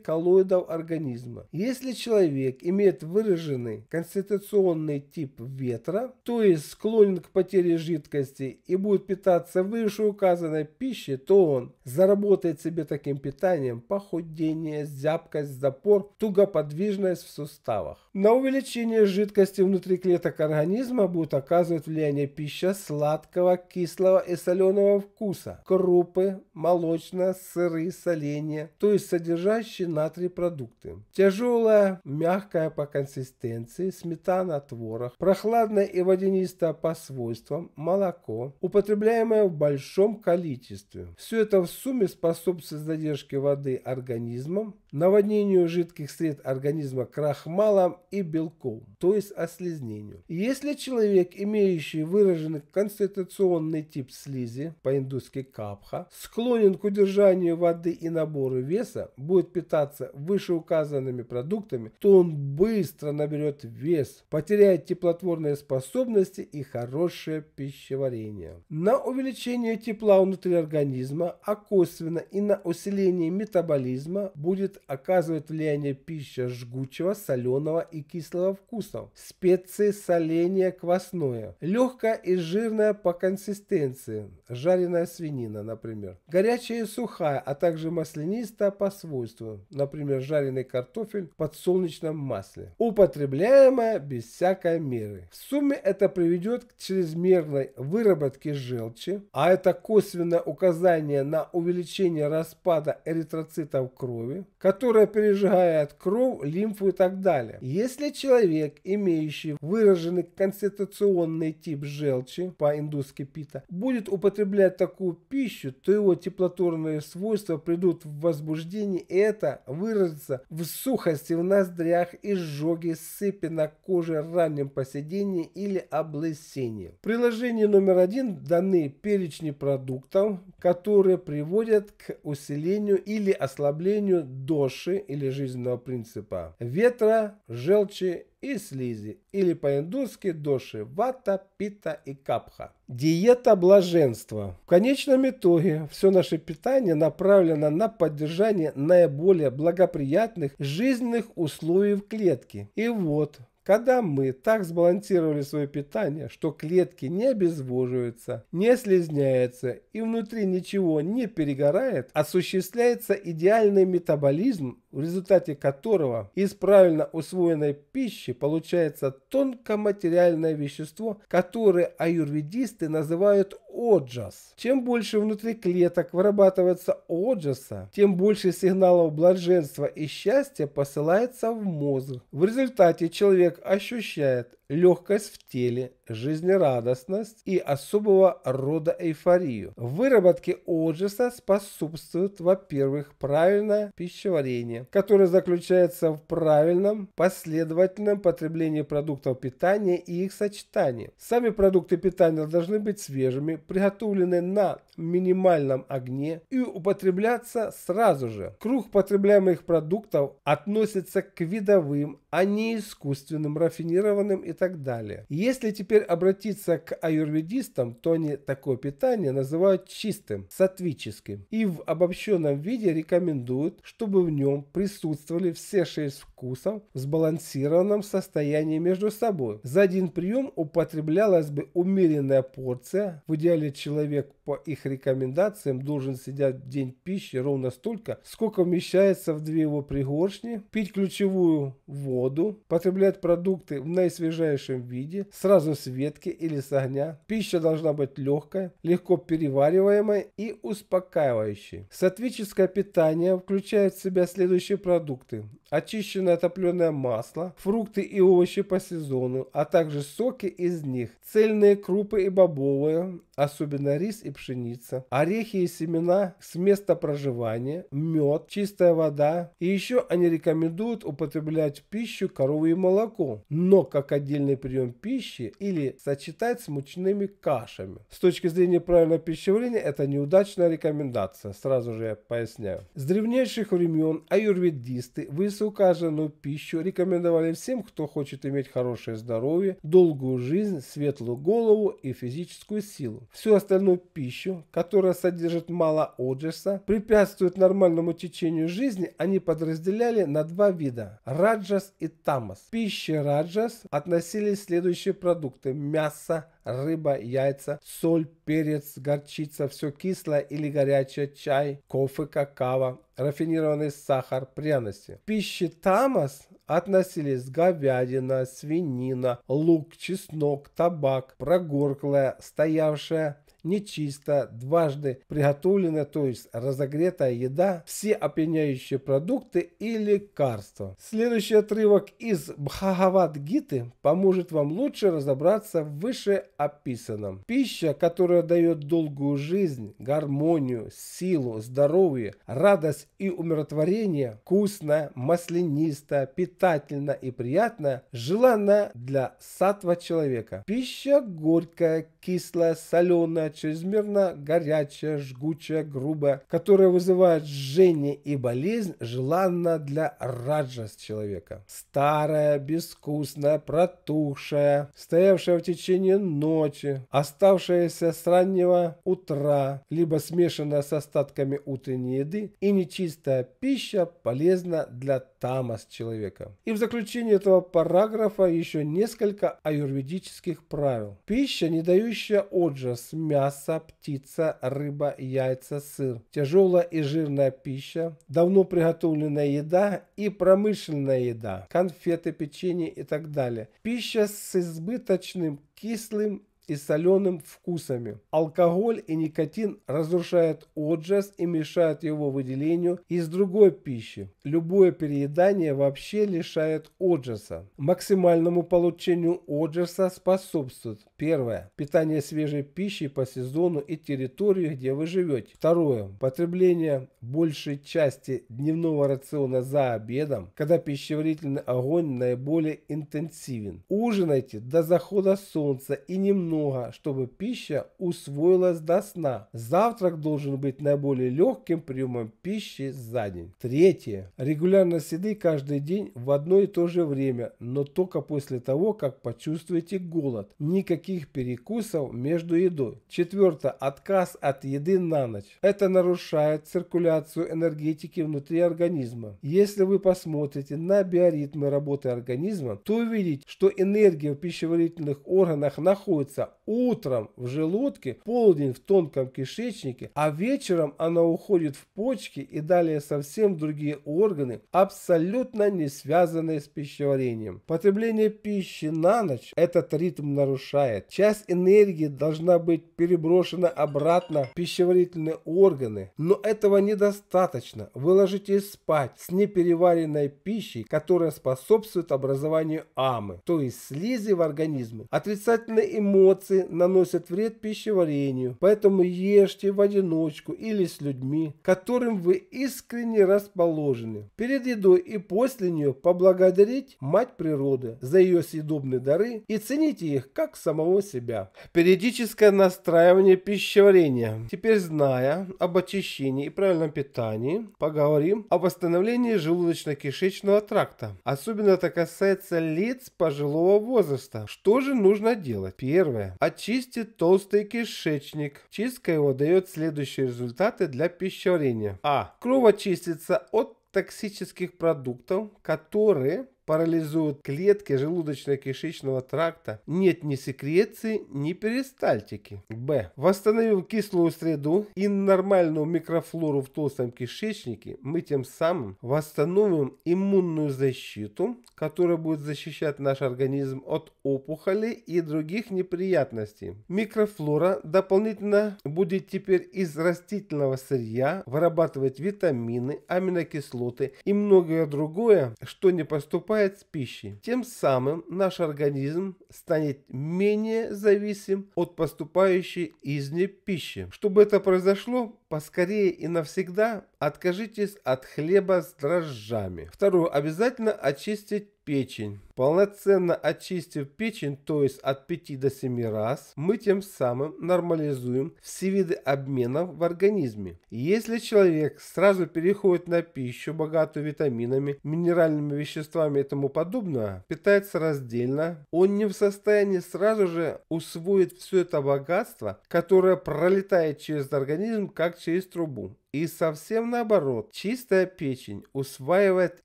коллоидов организма. Если человек имеет выраженный консистенционный тип ветра, то есть есть склонен к потере жидкости и будет питаться выше указанной пищи, то он заработает себе таким питанием похудение, зябкость, запор, тугоподвижность в суставах. На увеличение жидкости внутри клеток организма будет оказывать влияние пища сладкого, кислого и соленого вкуса, крупы, молочное, сыры, соленья, то есть содержащие натрий продукты. Тяжелая, мягкая по консистенции, сметана, творог, прохладная и водянистая водорослиста по свойствам, молоко, употребляемое в большом количестве. Все это в сумме способствует задержке воды организмом, наводнению жидких сред организма крахмалом и белком, то есть ослезнению Если человек, имеющий выраженный конституционный тип слизи, по-индусски капха, склонен к удержанию воды и набору веса, будет питаться вышеуказанными продуктами, то он быстро наберет вес, потеряет теплотворные способности жирности и хорошее пищеварение. На увеличение тепла внутри организма, а косвенно и на усиление метаболизма будет оказывать влияние пища жгучего, соленого и кислого вкусов, специи, соления, квасное, легкая и жирная по консистенции, жареная свинина, например, горячая и сухая, а также маслянистая по свойству, например, жареный картофель в подсолнечном масле, употребляемая без всякой меры. В сумме это приведет приведет к чрезмерной выработке желчи, а это косвенное указание на увеличение распада эритроцитов крови, которая пережигает кровь, лимфу и так далее. Если человек, имеющий выраженный конституционный тип желчи по индуски пита, будет употреблять такую пищу, то его теплотурные свойства придут в возбуждение, и это выразится в сухости в ноздрях, изжоге, сыпи на коже, раннем поседении или обладании облысения. В номер один даны перечни продуктов, которые приводят к усилению или ослаблению доши или жизненного принципа ветра, желчи и слизи, или по-индусски доши вата, пита и капха. Диета блаженства. В конечном итоге все наше питание направлено на поддержание наиболее благоприятных жизненных условий в клетке. И вот, когда мы так сбалансировали свое питание, что клетки не обезвоживаются, не слезняются и внутри ничего не перегорает, осуществляется идеальный метаболизм, в результате которого из правильно усвоенной пищи получается тонкоматериальное вещество, которое аюрведисты называют оджас. Чем больше внутри клеток вырабатывается оджаса, тем больше сигналов блаженства и счастья посылается в мозг. В результате человек ощущает легкость в теле, жизнерадостность и особого рода эйфорию. выработке отжиса способствует, во-первых, правильное пищеварение, которое заключается в правильном, последовательном потреблении продуктов питания и их сочетании. Сами продукты питания должны быть свежими, приготовлены на минимальном огне и употребляться сразу же. Круг потребляемых продуктов относится к видовым, а не искусственным, рафинированным и так далее. Если теперь обратиться к аюрведистам, то они такое питание называют чистым, сатвическим. И в обобщенном виде рекомендуют, чтобы в нем присутствовали все шесть вкусов в сбалансированном состоянии между собой. За один прием употреблялась бы умеренная порция. В идеале человек по их рекомендациям должен сидеть в день пищи ровно столько, сколько вмещается в две его пригоршни, пить ключевую воду, потреблять продукты в наисвежайшем свежайшем виде, сразу с ветки или с огня. Пища должна быть легкой, легко перевариваемой и успокаивающей. Сатвическое питание включает в себя следующие продукты. Очищенное топленое масло, фрукты и овощи по сезону, а также соки из них, цельные крупы и бобовые, особенно рис и пшеница, орехи и семена с места проживания, мед, чистая вода. И еще они рекомендуют употреблять в пищу коровье молоко. Но, как отдельно еженедельный прием пищи или сочетать с мучными кашами. С точки зрения правильного пищеварения это неудачная рекомендация, сразу же я поясняю. С древнейших времен аюрведисты высококаженную пищу рекомендовали всем, кто хочет иметь хорошее здоровье, долгую жизнь, светлую голову и физическую силу. Всю остальную пищу, которая содержит мало оджеса, препятствует нормальному течению жизни, они подразделяли на два вида – раджас и тамас. Пища раджас относится приносились следующие продукты. Мясо, рыба, яйца, соль, перец, горчица, все кислое или горячее, чай, кофе, какао, рафинированный сахар, пряности. Пищи тамас относились говядина, свинина, лук, чеснок, табак, прогорклая, стоявшая нечисто, дважды приготовленная, то есть разогретая еда, все опьяняющие продукты и лекарства. Следующий отрывок из Бхагавад Гиты поможет вам лучше разобраться в вышеописанном. Пища, которая дает долгую жизнь, гармонию, силу, здоровье, радость и умиротворение, вкусная, маслянистая, питательная и приятная, желанная для сатва человека. Пища горькая, кислая, соленая, чрезмерно горячая, жгучая, грубая, которая вызывает жжение и болезнь, желанна для раджас человека. Старая, безвкусная, протухшая, стоявшая в течение ночи, оставшаяся с раннего утра, либо смешанная с остатками утренней еды, и нечистая пища полезна для тамас человека. И в заключение этого параграфа еще несколько аюрведических правил. Пища, не дающая Пища отжас, мясо, птица, рыба, яйца, сыр. Тяжелая и жирная пища, давно приготовленная еда и промышленная еда, конфеты, печенье и так далее. Пища с избыточным кислым и соленым вкусами. Алкоголь и никотин разрушают отжас и мешают его выделению из другой пищи. Любое переедание вообще лишает отжаса. Максимальному получению отжаса способствует первое питание свежей пищи по сезону и территории, где вы живете. Второе потребление большей части дневного рациона за обедом, когда пищеварительный огонь наиболее интенсивен. Ужинайте до захода солнца и немного много, чтобы пища усвоилась до сна. Завтрак должен быть наиболее легким приемом пищи за день. Третье. Регулярно еды каждый день в одно и то же время, но только после того, как почувствуете голод. Никаких перекусов между едой. Четвертое. Отказ от еды на ночь. Это нарушает циркуляцию энергетики внутри организма. Если вы посмотрите на биоритмы работы организма, то увидите, что энергия в пищеварительных органах находится утром в желудке, полдень в тонком кишечнике, а вечером она уходит в почки и далее совсем другие органы, абсолютно не связанные с пищеварением. Потребление пищи на ночь этот ритм нарушает. Часть энергии должна быть переброшена обратно в пищеварительные органы, но этого недостаточно. Вы ложитесь спать с непереваренной пищей, которая способствует образованию амы, то есть слизи в организме. Отрицательные эмоции овцы наносят вред пищеварению, поэтому ешьте в одиночку или с людьми, которым вы искренне расположены. Перед едой и после нее поблагодарить мать природы за ее съедобные дары и цените их как самого себя. Периодическое настраивание пищеварения. Теперь зная об очищении и правильном питании, поговорим о восстановлении желудочно-кишечного тракта. Особенно это касается лиц пожилого возраста. Что же нужно делать? Первое. Очистит толстый кишечник. Чистка его дает следующие результаты для пищеварения. А. Кровь очистится от токсических продуктов, которые парализуют клетки желудочно-кишечного тракта. Нет ни секреции, ни перистальтики. Б. Восстановив кислую среду и нормальную микрофлору в толстом кишечнике, мы тем самым восстановим иммунную защиту, которая будет защищать наш организм от опухолей и других неприятностей. Микрофлора дополнительно будет теперь из растительного сырья вырабатывать витамины, аминокислоты и многое другое, что не поступает поступает с пищей. Тем самым наш организм станет менее зависим от поступающей из извне пищи. Чтобы это произошло, поскорее и навсегда Откажитесь от хлеба с дрожжами. Вторую, обязательно очистить печень. Полноценно очистив печень, то есть от 5 до 7 раз, мы тем самым нормализуем все виды обменов в организме. Если человек сразу переходит на пищу, богатую витаминами, минеральными веществами и тому подобное, питается раздельно, он не в состоянии сразу же усвоить все это богатство, которое пролетает через организм, как через трубу. И совсем наоборот, чистая печень усваивает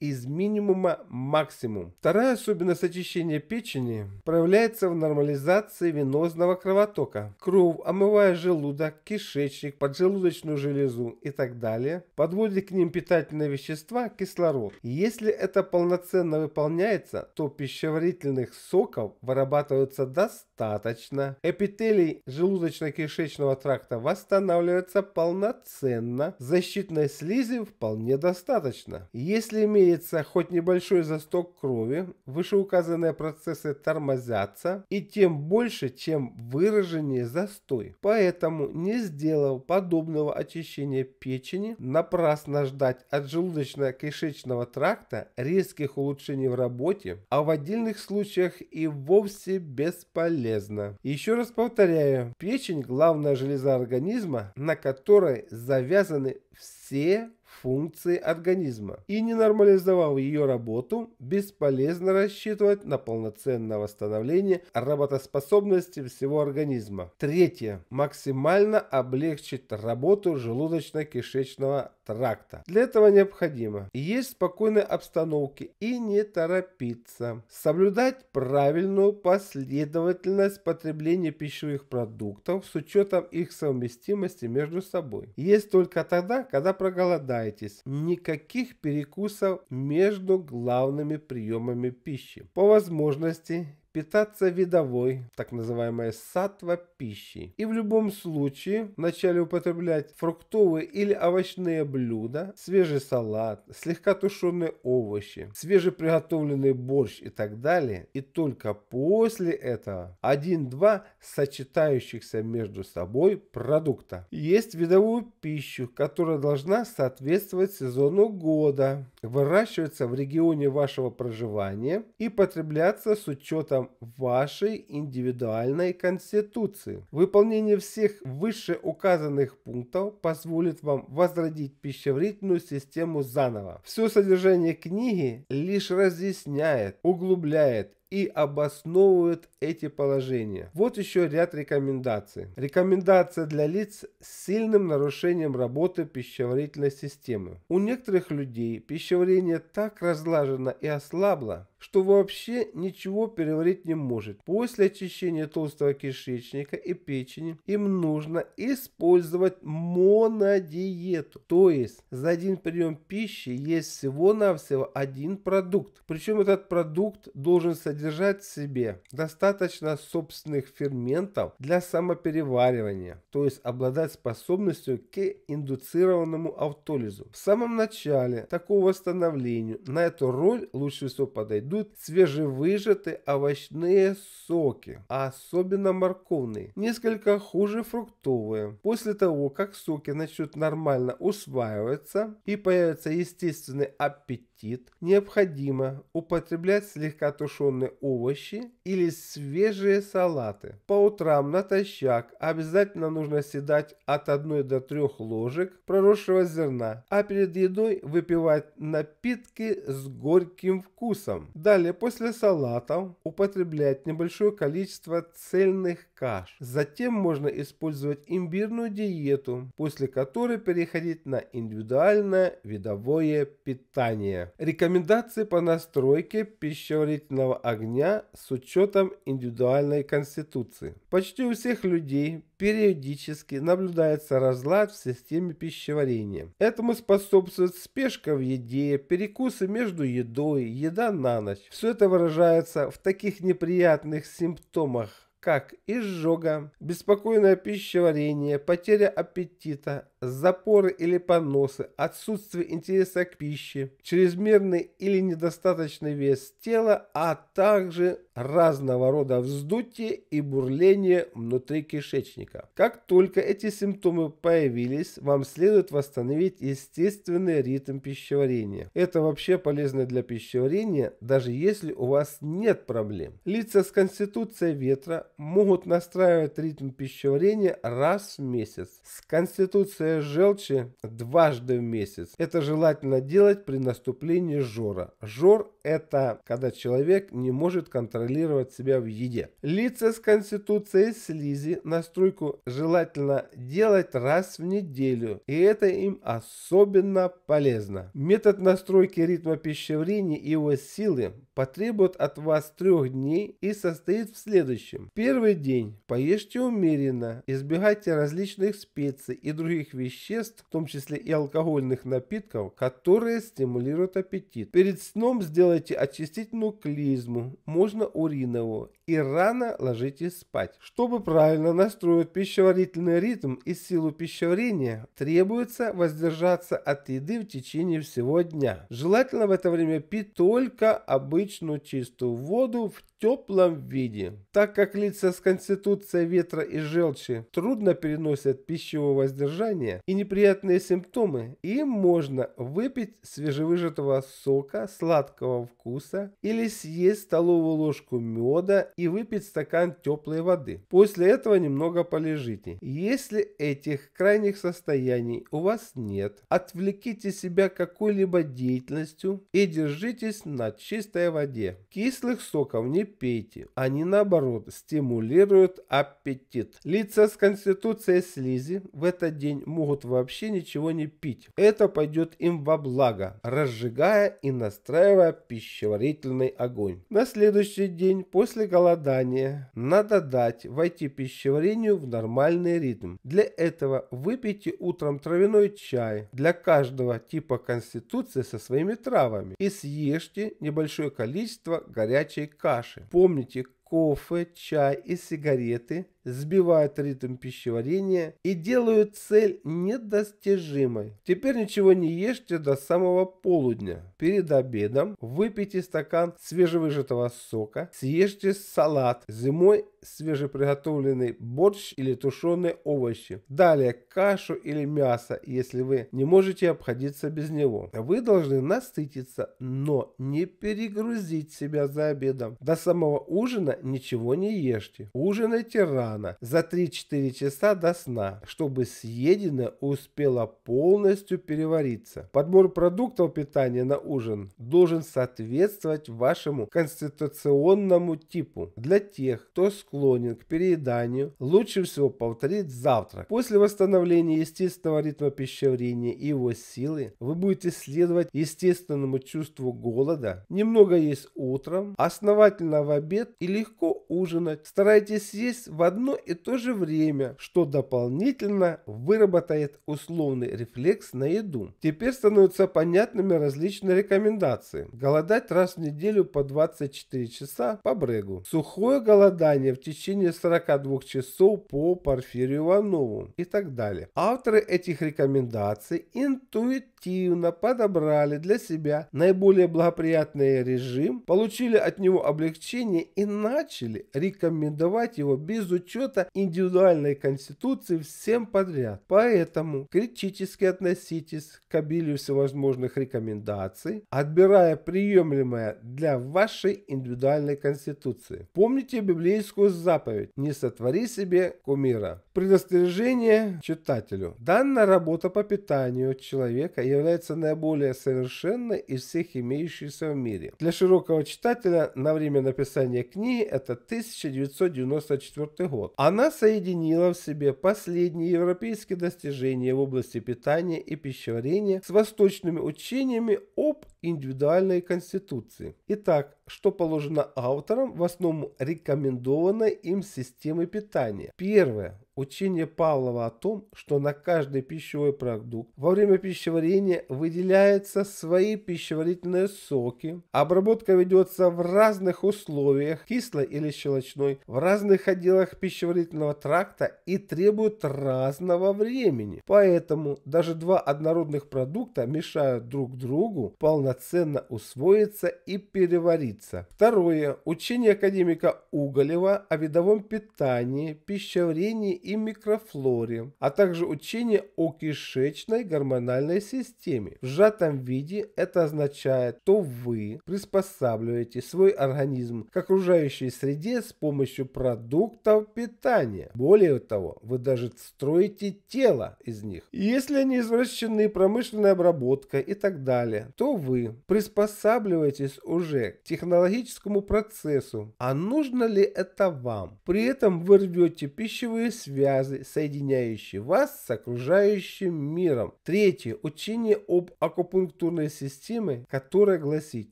из минимума максимум. Вторая особенность очищения печени проявляется в нормализации венозного кровотока. Кровь, омывая желудок, кишечник, поджелудочную железу и так далее, подводит к ним питательные вещества, кислород. Если это полноценно выполняется, то пищеварительных соков вырабатывается достаточно, эпителий желудочно-кишечного тракта восстанавливается полноценно, защитной слизи вполне достаточно. Если имеется хоть небольшой засток крови, вышеуказанные процессы тормозятся и тем больше, чем выраженнее застой. Поэтому, не сделав подобного очищения печени, напрасно ждать от желудочно-кишечного тракта резких улучшений в работе, а в отдельных случаях и вовсе бесполезно. Еще раз повторяю, печень – главная железа организма, на которой завязаны выполнены все функции организма и не нормализовал ее работу, бесполезно рассчитывать на полноценное восстановление работоспособности всего организма. Третье. Максимально облегчить работу желудочно-кишечного тракта. Для этого необходимо есть в спокойной обстановке и не торопиться. Соблюдать правильную последовательность потребления пищевых продуктов с учетом их совместимости между собой. Есть только тогда, когда проголодаетесь. Никаких перекусов между главными приемами пищи. По возможности питаться видовой, так называемой сатва пищей, И в любом случае вначале употреблять фруктовые или овощные блюда, свежий салат, слегка тушеные овощи, свежеприготовленный борщ и так далее. И только после этого один-два сочетающихся между собой продукта. Есть видовую пищу, которая должна соответствовать сезону года, выращивается в регионе вашего проживания и потребляться с учетом учетом вашей индивидуальной конституции. Выполнение всех вышеуказанных пунктов позволит вам возродить пищеварительную систему заново. Все содержание книги лишь разъясняет, углубляет и обосновывают эти положения. Вот еще ряд рекомендаций. Рекомендация для лиц с сильным нарушением работы пищеварительной системы. У некоторых людей пищеварение так разлажено и ослабло, что вообще ничего переварить не может. После очищения толстого кишечника и печени им нужно использовать монодиету. То есть за один прием пищи есть всего-навсего один продукт. Причем этот продукт должен содержать в себе достаточно собственных ферментов для самопереваривания, то есть обладать способностью к индуцированному автолизу. В самом начале такого восстановлению на эту роль лучше всего подойдет идут свежевыжатые овощные соки, а особенно морковные, несколько хуже фруктовые. После того, как соки начнут нормально усваиваться и появится естественный аппетит, аппетит, необходимо употреблять слегка тушеные овощи или свежие салаты. По утрам натощак обязательно нужно съедать от 1 до 3 ложек проросшего зерна, а перед едой выпивать напитки с горьким вкусом. Далее после салатов употреблять небольшое количество цельных каш. Затем можно использовать имбирную диету, после которой переходить на индивидуальное видовое питание. Рекомендации по настройке пищеварительного огня с учетом индивидуальной конституции. Почти у всех людей периодически наблюдается разлад в системе пищеварения. Этому способствует спешка в еде, перекусы между едой, еда на ночь. Все это выражается в таких неприятных симптомах, как изжога, беспокойное пищеварение, потеря аппетита, запоры или поносы, отсутствие интереса к пище, чрезмерный или недостаточный вес тела, а также разного рода вздутие и бурление внутри кишечника. Как только эти симптомы появились, вам следует восстановить естественный ритм пищеварения. Это вообще полезно для пищеварения, даже если у вас нет проблем. Лица с конституцией ветра могут настраивать ритм пищеварения раз в месяц. С конституцией инъекция желчи дважды в месяц. Это желательно делать при наступлении жора. Жор – это когда человек не может контролировать себя в еде. Лица с конституцией слизи настройку желательно делать раз в неделю, и это им особенно полезно. Метод настройки ритма пищеварения и его силы потребует от вас трех дней и состоит в следующем. Первый день поешьте умеренно, избегайте различных специй и других веществ, в том числе и алкогольных напитков, которые стимулируют аппетит. Перед сном сделайте очистительную клизму, можно уриновую, и рано ложитесь спать. Чтобы правильно настроить пищеварительный ритм и силу пищеварения, требуется воздержаться от еды в течение всего дня. Желательно в это время пить только обычную чистую воду в теплом виде. Так как лица с конституцией ветра и желчи трудно переносят пищевое воздержание и неприятные симптомы, им можно выпить свежевыжатого сока сладкого вкуса или съесть столовую ложку меда и выпить стакан теплой воды. После этого немного полежите. Если этих крайних состояний у вас нет, отвлеките себя какой-либо деятельностью и держитесь на чистой воде. Кислых соков не пейте, они наоборот стимулируют аппетит. Лица с конституцией слизи в этот день могут вообще ничего не пить. Это пойдет им во благо, разжигая и настраивая пищеварительный огонь. На следующий день после голодания голодания надо дать войти пищеварению в нормальный ритм. Для этого выпейте утром травяной чай для каждого типа конституции со своими травами и съешьте небольшое количество горячей каши. Помните, кофе, чай и сигареты сбивают ритм пищеварения и делают цель недостижимой. Теперь ничего не ешьте до самого полудня. Перед обедом выпейте стакан свежевыжатого сока, съешьте салат. Зимой свежеприготовленный борщ или тушеные овощи. Далее кашу или мясо, если вы не можете обходиться без него. Вы должны насытиться, но не перегрузить себя за обедом. До самого ужина ничего не ешьте. Ужинайте рано ресторана за 3-4 часа до сна, чтобы съеденное успело полностью перевариться. Подбор продуктов питания на ужин должен соответствовать вашему конституционному типу. Для тех, кто склонен к перееданию, лучше всего повторить завтрак. После восстановления естественного ритма пищеварения и его силы, вы будете следовать естественному чувству голода, немного есть утром, основательно в обед и легко ужинать. Старайтесь есть в одну одно и то же время, что дополнительно выработает условный рефлекс на еду. Теперь становятся понятными различные рекомендации. Голодать раз в неделю по 24 часа по брегу. Сухое голодание в течение 42 часов по Порфирию Иванову и так далее. Авторы этих рекомендаций интуитивно подобрали для себя наиболее благоприятный режим, получили от него облегчение и начали рекомендовать его без учета учета индивидуальной конституции всем подряд. Поэтому критически относитесь к обилию всевозможных рекомендаций, отбирая приемлемое для вашей индивидуальной конституции. Помните библейскую заповедь «Не сотвори себе кумира». Предостережение читателю. Данная работа по питанию человека является наиболее совершенной из всех имеющихся в мире. Для широкого читателя на время написания книги это 1994 год год. Она соединила в себе последние европейские достижения в области питания и пищеварения с восточными учениями об индивидуальной конституции. Итак, что положено авторам в основу рекомендованной им системы питания? Первое Учение Павлова о том, что на каждый пищевой продукт во время пищеварения выделяются свои пищеварительные соки. Обработка ведется в разных условиях, кислой или щелочной, в разных отделах пищеварительного тракта и требует разного времени. Поэтому даже два однородных продукта мешают друг другу полноценно усвоиться и перевариться. Второе. Учение академика Уголева о видовом питании, пищеварении и микрофлоре, а также учение о кишечной гормональной системе. В сжатом виде это означает, что вы приспосабливаете свой организм к окружающей среде с помощью продуктов питания. Более того, вы даже строите тело из них. Если они извращены промышленной обработкой и так далее, то вы приспосабливаетесь уже к технологическому процессу. А нужно ли это вам? При этом вы рвете пищевые связи связи, соединяющие вас с окружающим миром. Третье. Учение об акупунктурной системе, которая гласит,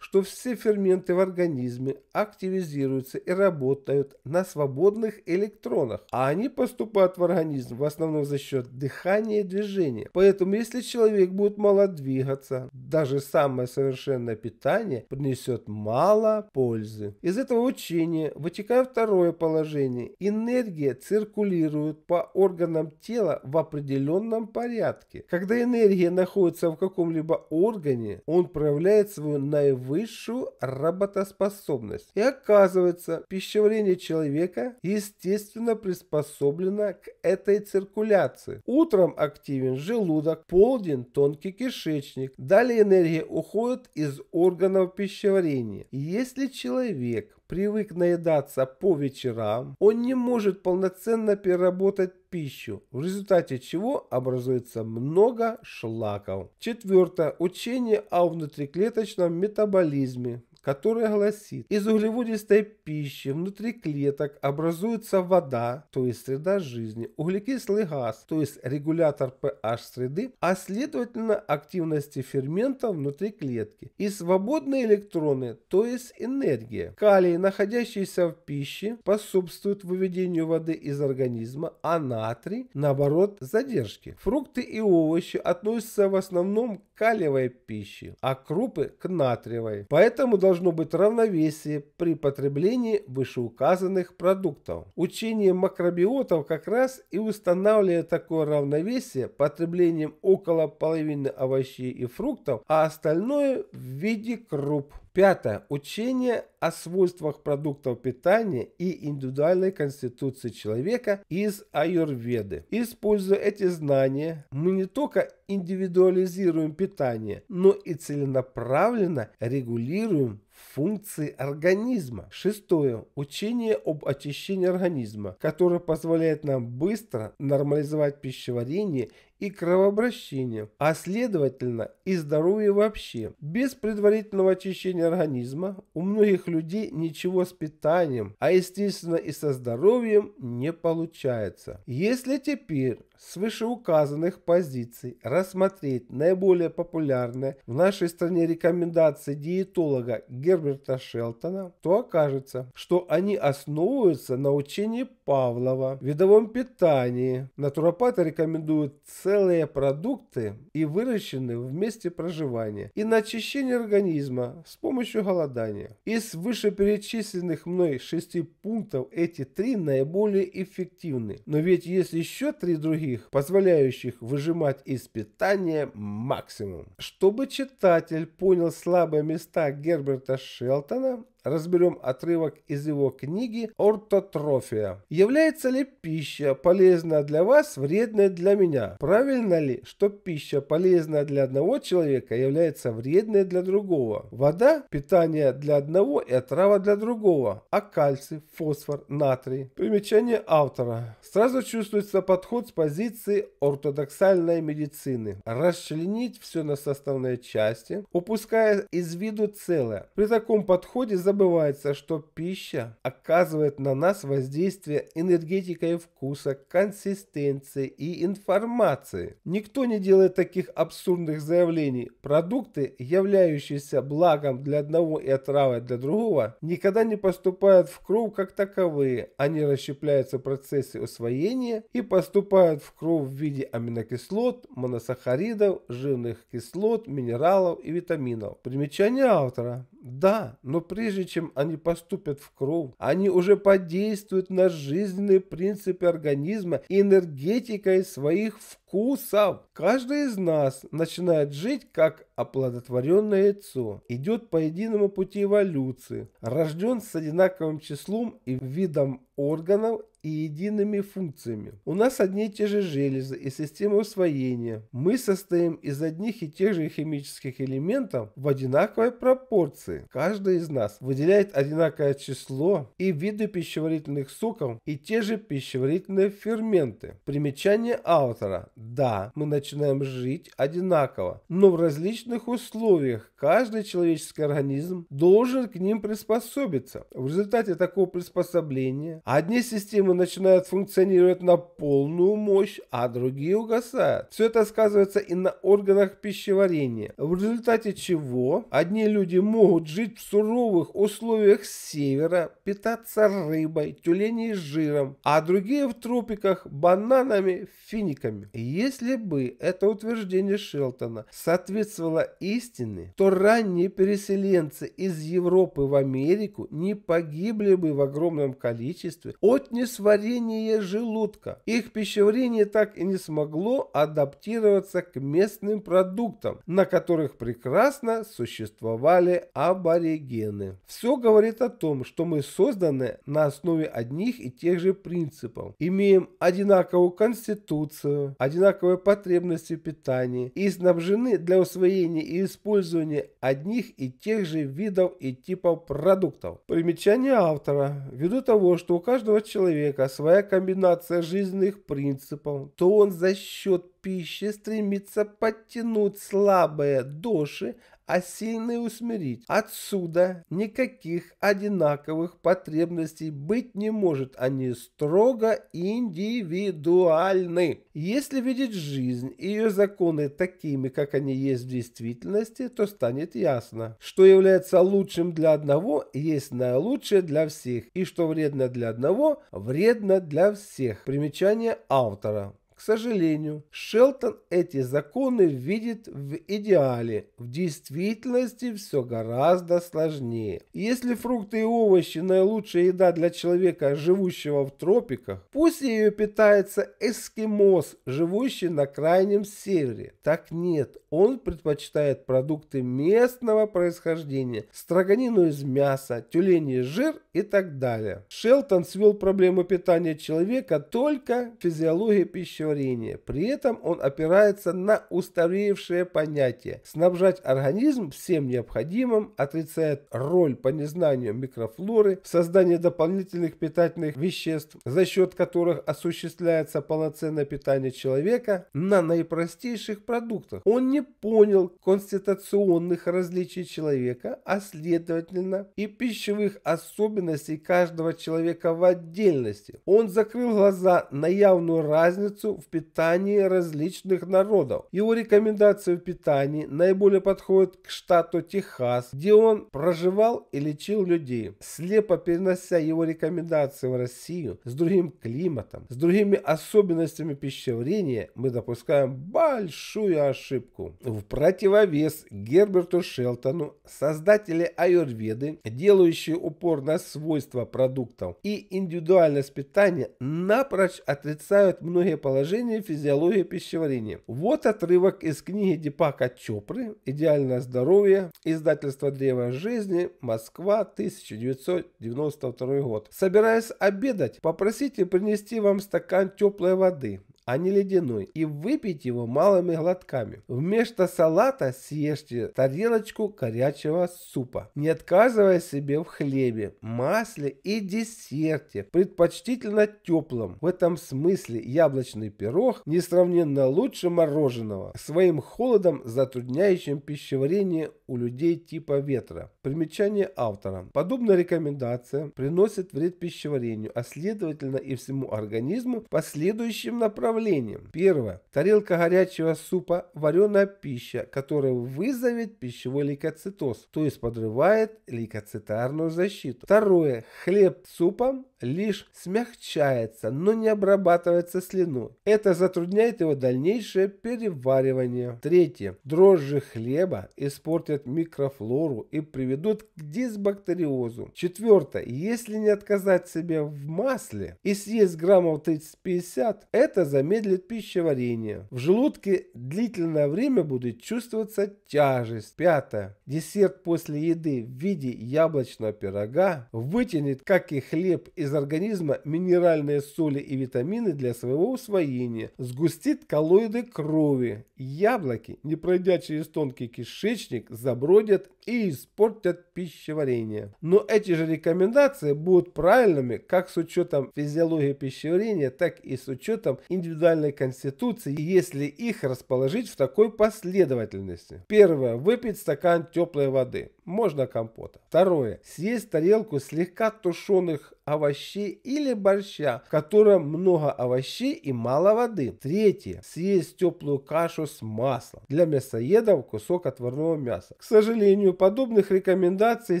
что все ферменты в организме активизируются и работают на свободных электронах, а они поступают в организм в основном за счет дыхания и движения. Поэтому если человек будет мало двигаться, даже самое совершенное питание принесет мало пользы. Из этого учения вытекает второе положение. Энергия циркулирует действуют по органам тела в определенном порядке. Когда энергия находится в каком-либо органе, он проявляет свою наивысшую работоспособность. И оказывается, пищеварение человека естественно приспособлено к этой циркуляции. Утром активен желудок, полдень тонкий кишечник. Далее энергия уходит из органов пищеварения. Если человек привык наедаться по вечерам, он не может полноценно переработать пищу, в результате чего образуется много шлаков. Четвертое. Учение о внутриклеточном метаболизме которая гласит, из углеводистой пищи внутри клеток образуется вода, то есть среда жизни, углекислый газ, то есть регулятор pH среды, а следовательно активности ферментов внутри клетки, и свободные электроны, то есть энергия. Калий, находящийся в пище, способствует выведению воды из организма, а натрий, наоборот, задержки. Фрукты и овощи относятся в основном к калиевой пище, а крупы к натриевой. Поэтому должны должно быть равновесие при потреблении вышеуказанных продуктов. Учение макробиотов как раз и устанавливает такое равновесие потреблением около половины овощей и фруктов, а остальное в виде круп. Пятое. Учение о свойствах продуктов питания и индивидуальной конституции человека из аюрведы. Используя эти знания, мы не только индивидуализируем питание, но и целенаправленно регулируем функции организма. Шестое. Учение об очищении организма, которое позволяет нам быстро нормализовать пищеварение и кровообращение, а следовательно и здоровье вообще. Без предварительного очищения организма у многих людей ничего с питанием, а естественно и со здоровьем не получается. Если теперь с вышеуказанных позиций рассмотреть наиболее популярные в нашей стране рекомендации диетолога Герберта Шелтона, то окажется, что они основываются на учении Павлова, видовом питании. Натуропаты рекомендуют целый целые продукты и выращены в месте проживания, и на очищение организма с помощью голодания. Из вышеперечисленных мной шести пунктов эти три наиболее эффективны. Но ведь есть еще три других, позволяющих выжимать из питания максимум. Чтобы читатель понял слабые места Герберта Шелтона, Разберем отрывок из его книги «Ортотрофия». Является ли пища полезна для вас, вредная для меня? Правильно ли, что пища полезная для одного человека является вредной для другого? Вода – питание для одного и отрава для другого, а кальций, фосфор, натрий. Примечание автора. Сразу чувствуется подход с позиции ортодоксальной медицины. Расчленить все на составные части, упуская из виду целое. При таком подходе за забывается, что пища оказывает на нас воздействие энергетикой вкуса, консистенции и информации. Никто не делает таких абсурдных заявлений. Продукты, являющиеся благом для одного и отравой для другого, никогда не поступают в кровь как таковые. Они расщепляются в процессе усвоения и поступают в кровь в виде аминокислот, моносахаридов, жирных кислот, минералов и витаминов. Примечание автора. Да, но прежде чем они поступят в кровь, они уже подействуют на жизненные принципы организма и энергетикой своих вкусов. Каждый из нас начинает жить как оплодотворенное яйцо, идет по единому пути эволюции, рожден с одинаковым числом и видом органов и едиными функциями. У нас одни и те же железы и системы усвоения. Мы состоим из одних и тех же химических элементов в одинаковой пропорции. Каждый из нас выделяет одинаковое число и виды пищеварительных соков и те же пищеварительные ферменты. Примечание автора. Да, мы начинаем жить одинаково, но в различных условиях каждый человеческий организм должен к ним приспособиться. В результате такого приспособления одни системы начинают функционировать на полную мощь, а другие угасают. Все это сказывается и на органах пищеварения, в результате чего одни люди могут жить в суровых условиях севера, питаться рыбой, тюленей с жиром, а другие в тропиках бананами, финиками. Если бы это утверждение Шелтона соответствовало истине, то ранние переселенцы из Европы в Америку не погибли бы в огромном количестве от несвоевременного несварение желудка. Их пищеварение так и не смогло адаптироваться к местным продуктам, на которых прекрасно существовали аборигены. Все говорит о том, что мы созданы на основе одних и тех же принципов. Имеем одинаковую конституцию, одинаковые потребности в питании и снабжены для усвоения и использования одних и тех же видов и типов продуктов. Примечание автора. Ввиду того, что у каждого человека человека а своя комбинация жизненных принципов, то он за счет пищи стремится подтянуть слабые души, а сильные усмирить. Отсюда никаких одинаковых потребностей быть не может. Они строго индивидуальны. Если видеть жизнь и ее законы такими, как они есть в действительности, то станет ясно, что является лучшим для одного, есть наилучшее для всех, и что вредно для одного, вредно для всех. Примечание автора сожалению, Шелтон эти законы видит в идеале. В действительности все гораздо сложнее. Если фрукты и овощи наилучшая еда для человека, живущего в тропиках, пусть ее питается эскимос, живущий на крайнем севере. Так нет, он предпочитает продукты местного происхождения, строганину из мяса, тюленей жир и так далее. Шелтон свел проблему питания человека только к физиологии пищеварения пищеварения. При этом он опирается на устаревшее понятие «снабжать организм всем необходимым», отрицает роль по незнанию микрофлоры в создании дополнительных питательных веществ, за счет которых осуществляется полноценное питание человека на наипростейших продуктах. Он не понял конституционных различий человека, а следовательно и пищевых особенностей каждого человека в отдельности. Он закрыл глаза на явную разницу в питании различных народов. Его рекомендации в питании наиболее подходят к штату Техас, где он проживал и лечил людей. Слепо перенося его рекомендации в Россию с другим климатом, с другими особенностями пищеварения, мы допускаем большую ошибку. В противовес Герберту Шелтону создатели аюрведы, делающие упор на свойства продуктов и индивидуальность питания, напрочь отрицают многие положения положение физиологии пищеварения. Вот отрывок из книги Дипака Чопры «Идеальное здоровье. Издательство Древа жизни. Москва. 1992 год». Собираясь обедать, попросите принести вам стакан теплой воды а не ледяной, и выпить его малыми глотками. Вместо салата съешьте тарелочку горячего супа, не отказывая себе в хлебе, масле и десерте, предпочтительно теплом. В этом смысле яблочный пирог несравненно лучше мороженого, своим холодом затрудняющим пищеварение у людей типа ветра. Примечание автора. Подобная рекомендация приносит вред пищеварению, а следовательно и всему организму по следующим направлениям направлениям. Первое. Тарелка горячего супа – вареная пища, которая вызовет пищевой лейкоцитоз, то есть подрывает лейкоцитарную защиту. Второе. Хлеб с супом лишь смягчается, но не обрабатывается слюной. Это затрудняет его дальнейшее переваривание. Третье. Дрожжи хлеба испортят микрофлору и приведут к дисбактериозу. Четвертое. Если не отказать себе в масле и съесть граммов 30-50, это замедлит пищеварение. В желудке длительное время будет чувствоваться тяжесть. Пятое. Десерт после еды в виде яблочного пирога вытянет, как и хлеб из из организма минеральные соли и витамины для своего усвоения, сгустит коллоиды крови. Яблоки, не пройдя через тонкий кишечник, забродят и испортят пищеварение. Но эти же рекомендации будут правильными как с учетом физиологии пищеварения, так и с учетом индивидуальной конституции, если их расположить в такой последовательности. Первое. Выпить стакан теплой воды можно компота. Второе. Съесть тарелку слегка тушеных овощей или борща, в котором много овощей и мало воды. Третье. Съесть теплую кашу с маслом. Для мясоедов кусок отварного мяса. К сожалению, подобных рекомендаций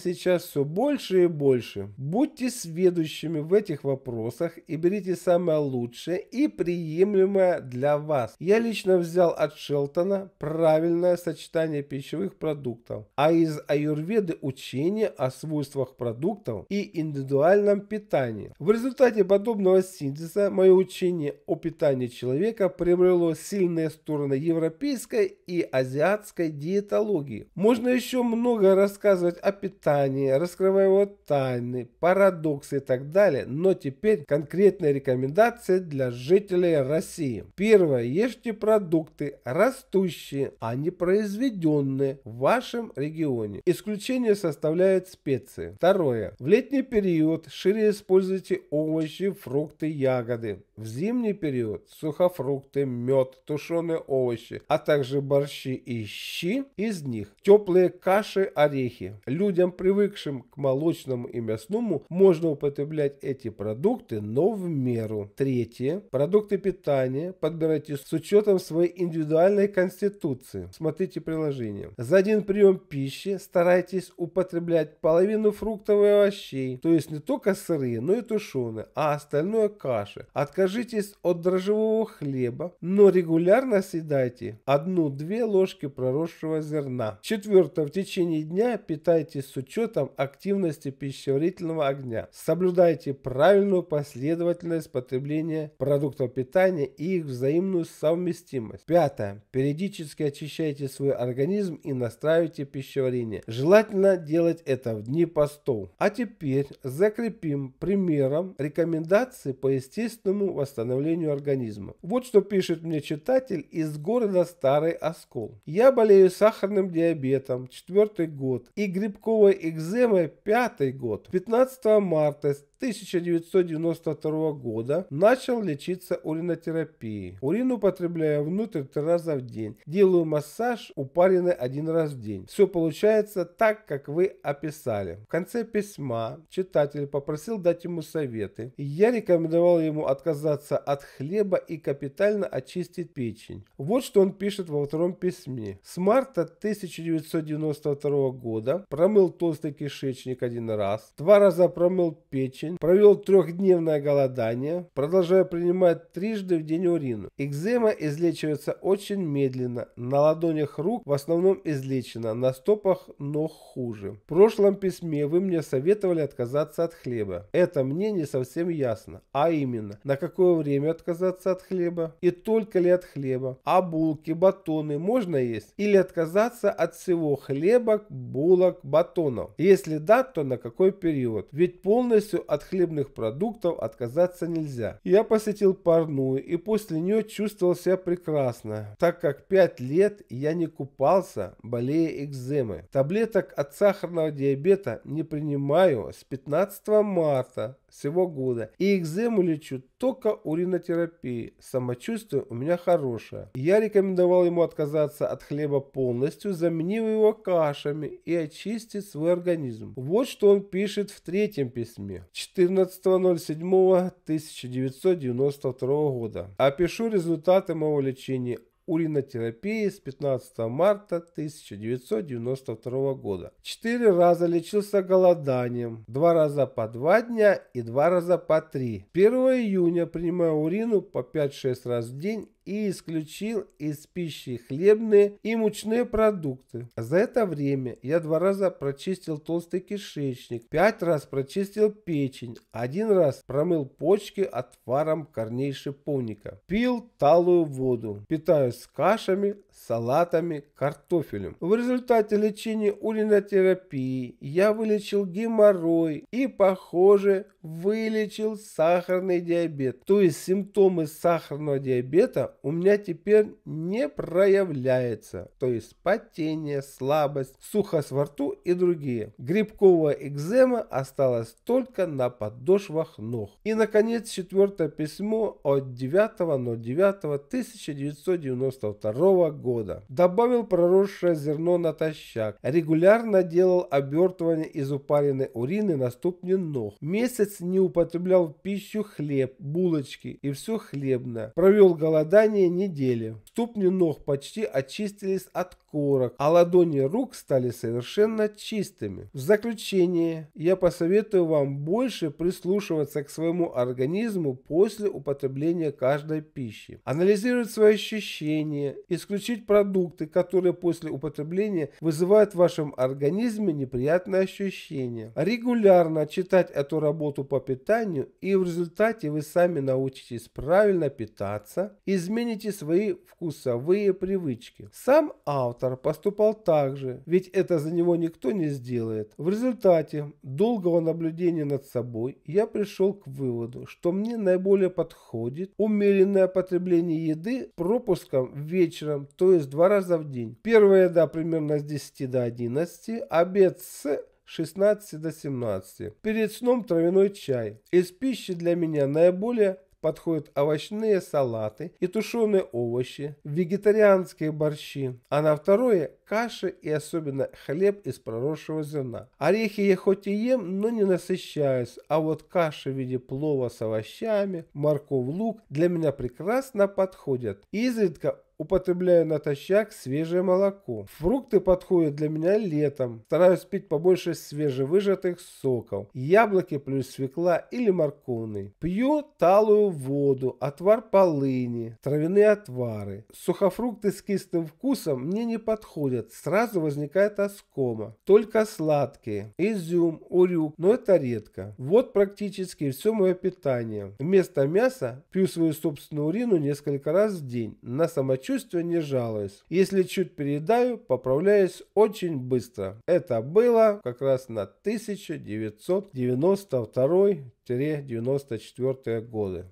сейчас все больше и больше. Будьте сведущими в этих вопросах и берите самое лучшее и приемлемое для вас. Я лично взял от Шелтона правильное сочетание пищевых продуктов, а из Аюрведы аюрведы учение о свойствах продуктов и индивидуальном питании. В результате подобного синтеза мое учение о питании человека приобрело сильные стороны европейской и азиатской диетологии. Можно еще много рассказывать о питании, раскрывая его тайны, парадоксы и так далее, но теперь конкретные рекомендации для жителей России. Первое. Ешьте продукты, растущие, а не произведенные в вашем регионе. Из Исключение составляют специи. Второе. В летний период шире используйте овощи, фрукты, ягоды. В зимний период сухофрукты, мед, тушеные овощи, а также борщи и щи из них. Теплые каши, орехи. Людям, привыкшим к молочному и мясному, можно употреблять эти продукты, но в меру. Третье. Продукты питания подбирайте с учетом своей индивидуальной конституции. Смотрите приложение. За один прием пищи старайтесь старайтесь употреблять половину фруктов и овощей, то есть не только сырые, но и тушеные, а остальное каши. Откажитесь от дрожжевого хлеба, но регулярно съедайте одну-две ложки проросшего зерна. Четвертое. В течение дня питайтесь с учетом активности пищеварительного огня. Соблюдайте правильную последовательность потребления продуктов питания и их взаимную совместимость. Пятое. Периодически очищайте свой организм и настраивайте пищеварение. Желательно делать это в дни постов. А теперь закрепим примером рекомендации по естественному восстановлению организма. Вот что пишет мне читатель из города Старый Оскол. Я болею сахарным диабетом четвертый год и грибковой экземой пятый год. 15 марта 1992 года начал лечиться уринотерапией. Урин употребляю внутрь три раза в день. Делаю массаж упаренный один раз в день. Все получается так, как вы описали. В конце письма читатель попросил дать ему советы. и Я рекомендовал ему отказаться от хлеба и капитально очистить печень. Вот что он пишет во втором письме. С марта 1992 года промыл толстый кишечник один раз, два раза промыл печень, Эйнштейн провел трехдневное голодание, продолжая принимать трижды в день урину. Экзема излечивается очень медленно. На ладонях рук в основном излечена, на стопах ног хуже. В прошлом письме вы мне советовали отказаться от хлеба. Это мне не совсем ясно. А именно, на какое время отказаться от хлеба? И только ли от хлеба? А булки, батоны можно есть? Или отказаться от всего хлеба, булок, батонов? Если да, то на какой период? Ведь полностью от от хлебных продуктов отказаться нельзя. Я посетил парную и после нее чувствовал себя прекрасно, так как 5 лет я не купался, болея экземой, Таблеток от сахарного диабета не принимаю с 15 марта всего года. И экзему лечу только уринотерапией. Самочувствие у меня хорошее. Я рекомендовал ему отказаться от хлеба полностью, заменив его кашами и очистить свой организм. Вот что он пишет в третьем письме 14.07.1992 года. Опишу результаты моего лечения уринотерапии с 15 марта 1992 года. Четыре раза лечился голоданием, два раза по два дня и два раза по три. 1 июня принимаю урину по 5-6 раз в день и исключил из пищи хлебные и мучные продукты. За это время я два раза прочистил толстый кишечник, пять раз прочистил печень, один раз промыл почки отваром корней шиповника. Пил талую воду, питаюсь кашами, салатами, картофелем. В результате лечения уринотерапии я вылечил геморрой и, похоже, вылечил сахарный диабет. То есть симптомы сахарного диабета у меня теперь не проявляются. То есть потение, слабость, сухость во рту и другие. Грибковая экзема осталась только на подошвах ног. И, наконец, четвертое письмо от 9.09.1992 года. Добавил проросшее зерно натощак. Регулярно делал обертывание из упаренной урины на ступни ног. Месяц месяц не употреблял в пищу хлеб, булочки и все хлебное. Провел голодание недели. Ступни ног почти очистились от корок, а ладони рук стали совершенно чистыми. В заключение я посоветую вам больше прислушиваться к своему организму после употребления каждой пищи. Анализировать свои ощущения, исключить продукты, которые после употребления вызывают в вашем организме неприятные ощущения. Регулярно читать эту работу продукту по питанию, и в результате вы сами научитесь правильно питаться, измените свои вкусовые привычки. Сам автор поступал так же, ведь это за него никто не сделает. В результате долгого наблюдения над собой я пришел к выводу, что мне наиболее подходит умеренное потребление еды пропуском вечером, то есть два раза в день. Первая еда примерно с 10 до 11, обед с 16 до 17. Перед сном травяной чай. Из пищи для меня наиболее подходят овощные салаты и тушеные овощи, вегетарианские борщи, а на второе – каши и особенно хлеб из проросшего зерна. Орехи я хоть и ем, но не насыщаюсь, а вот каши в виде плова с овощами, морковь, лук для меня прекрасно подходят. Изредка употребляю натощак свежее молоко. Фрукты подходят для меня летом. Стараюсь пить побольше свежевыжатых соков. Яблоки плюс свекла или морковный. Пью талую воду, отвар полыни, травяные отвары. Сухофрукты с кислым вкусом мне не подходят. Сразу возникает оскома. Только сладкие. Изюм, урюк, но это редко. Вот практически все мое питание. Вместо мяса пью свою собственную урину несколько раз в день. На самочувствие самочувствию не жалуюсь. Если чуть передаю, поправляюсь очень быстро. Это было как раз на 1992-94 годы.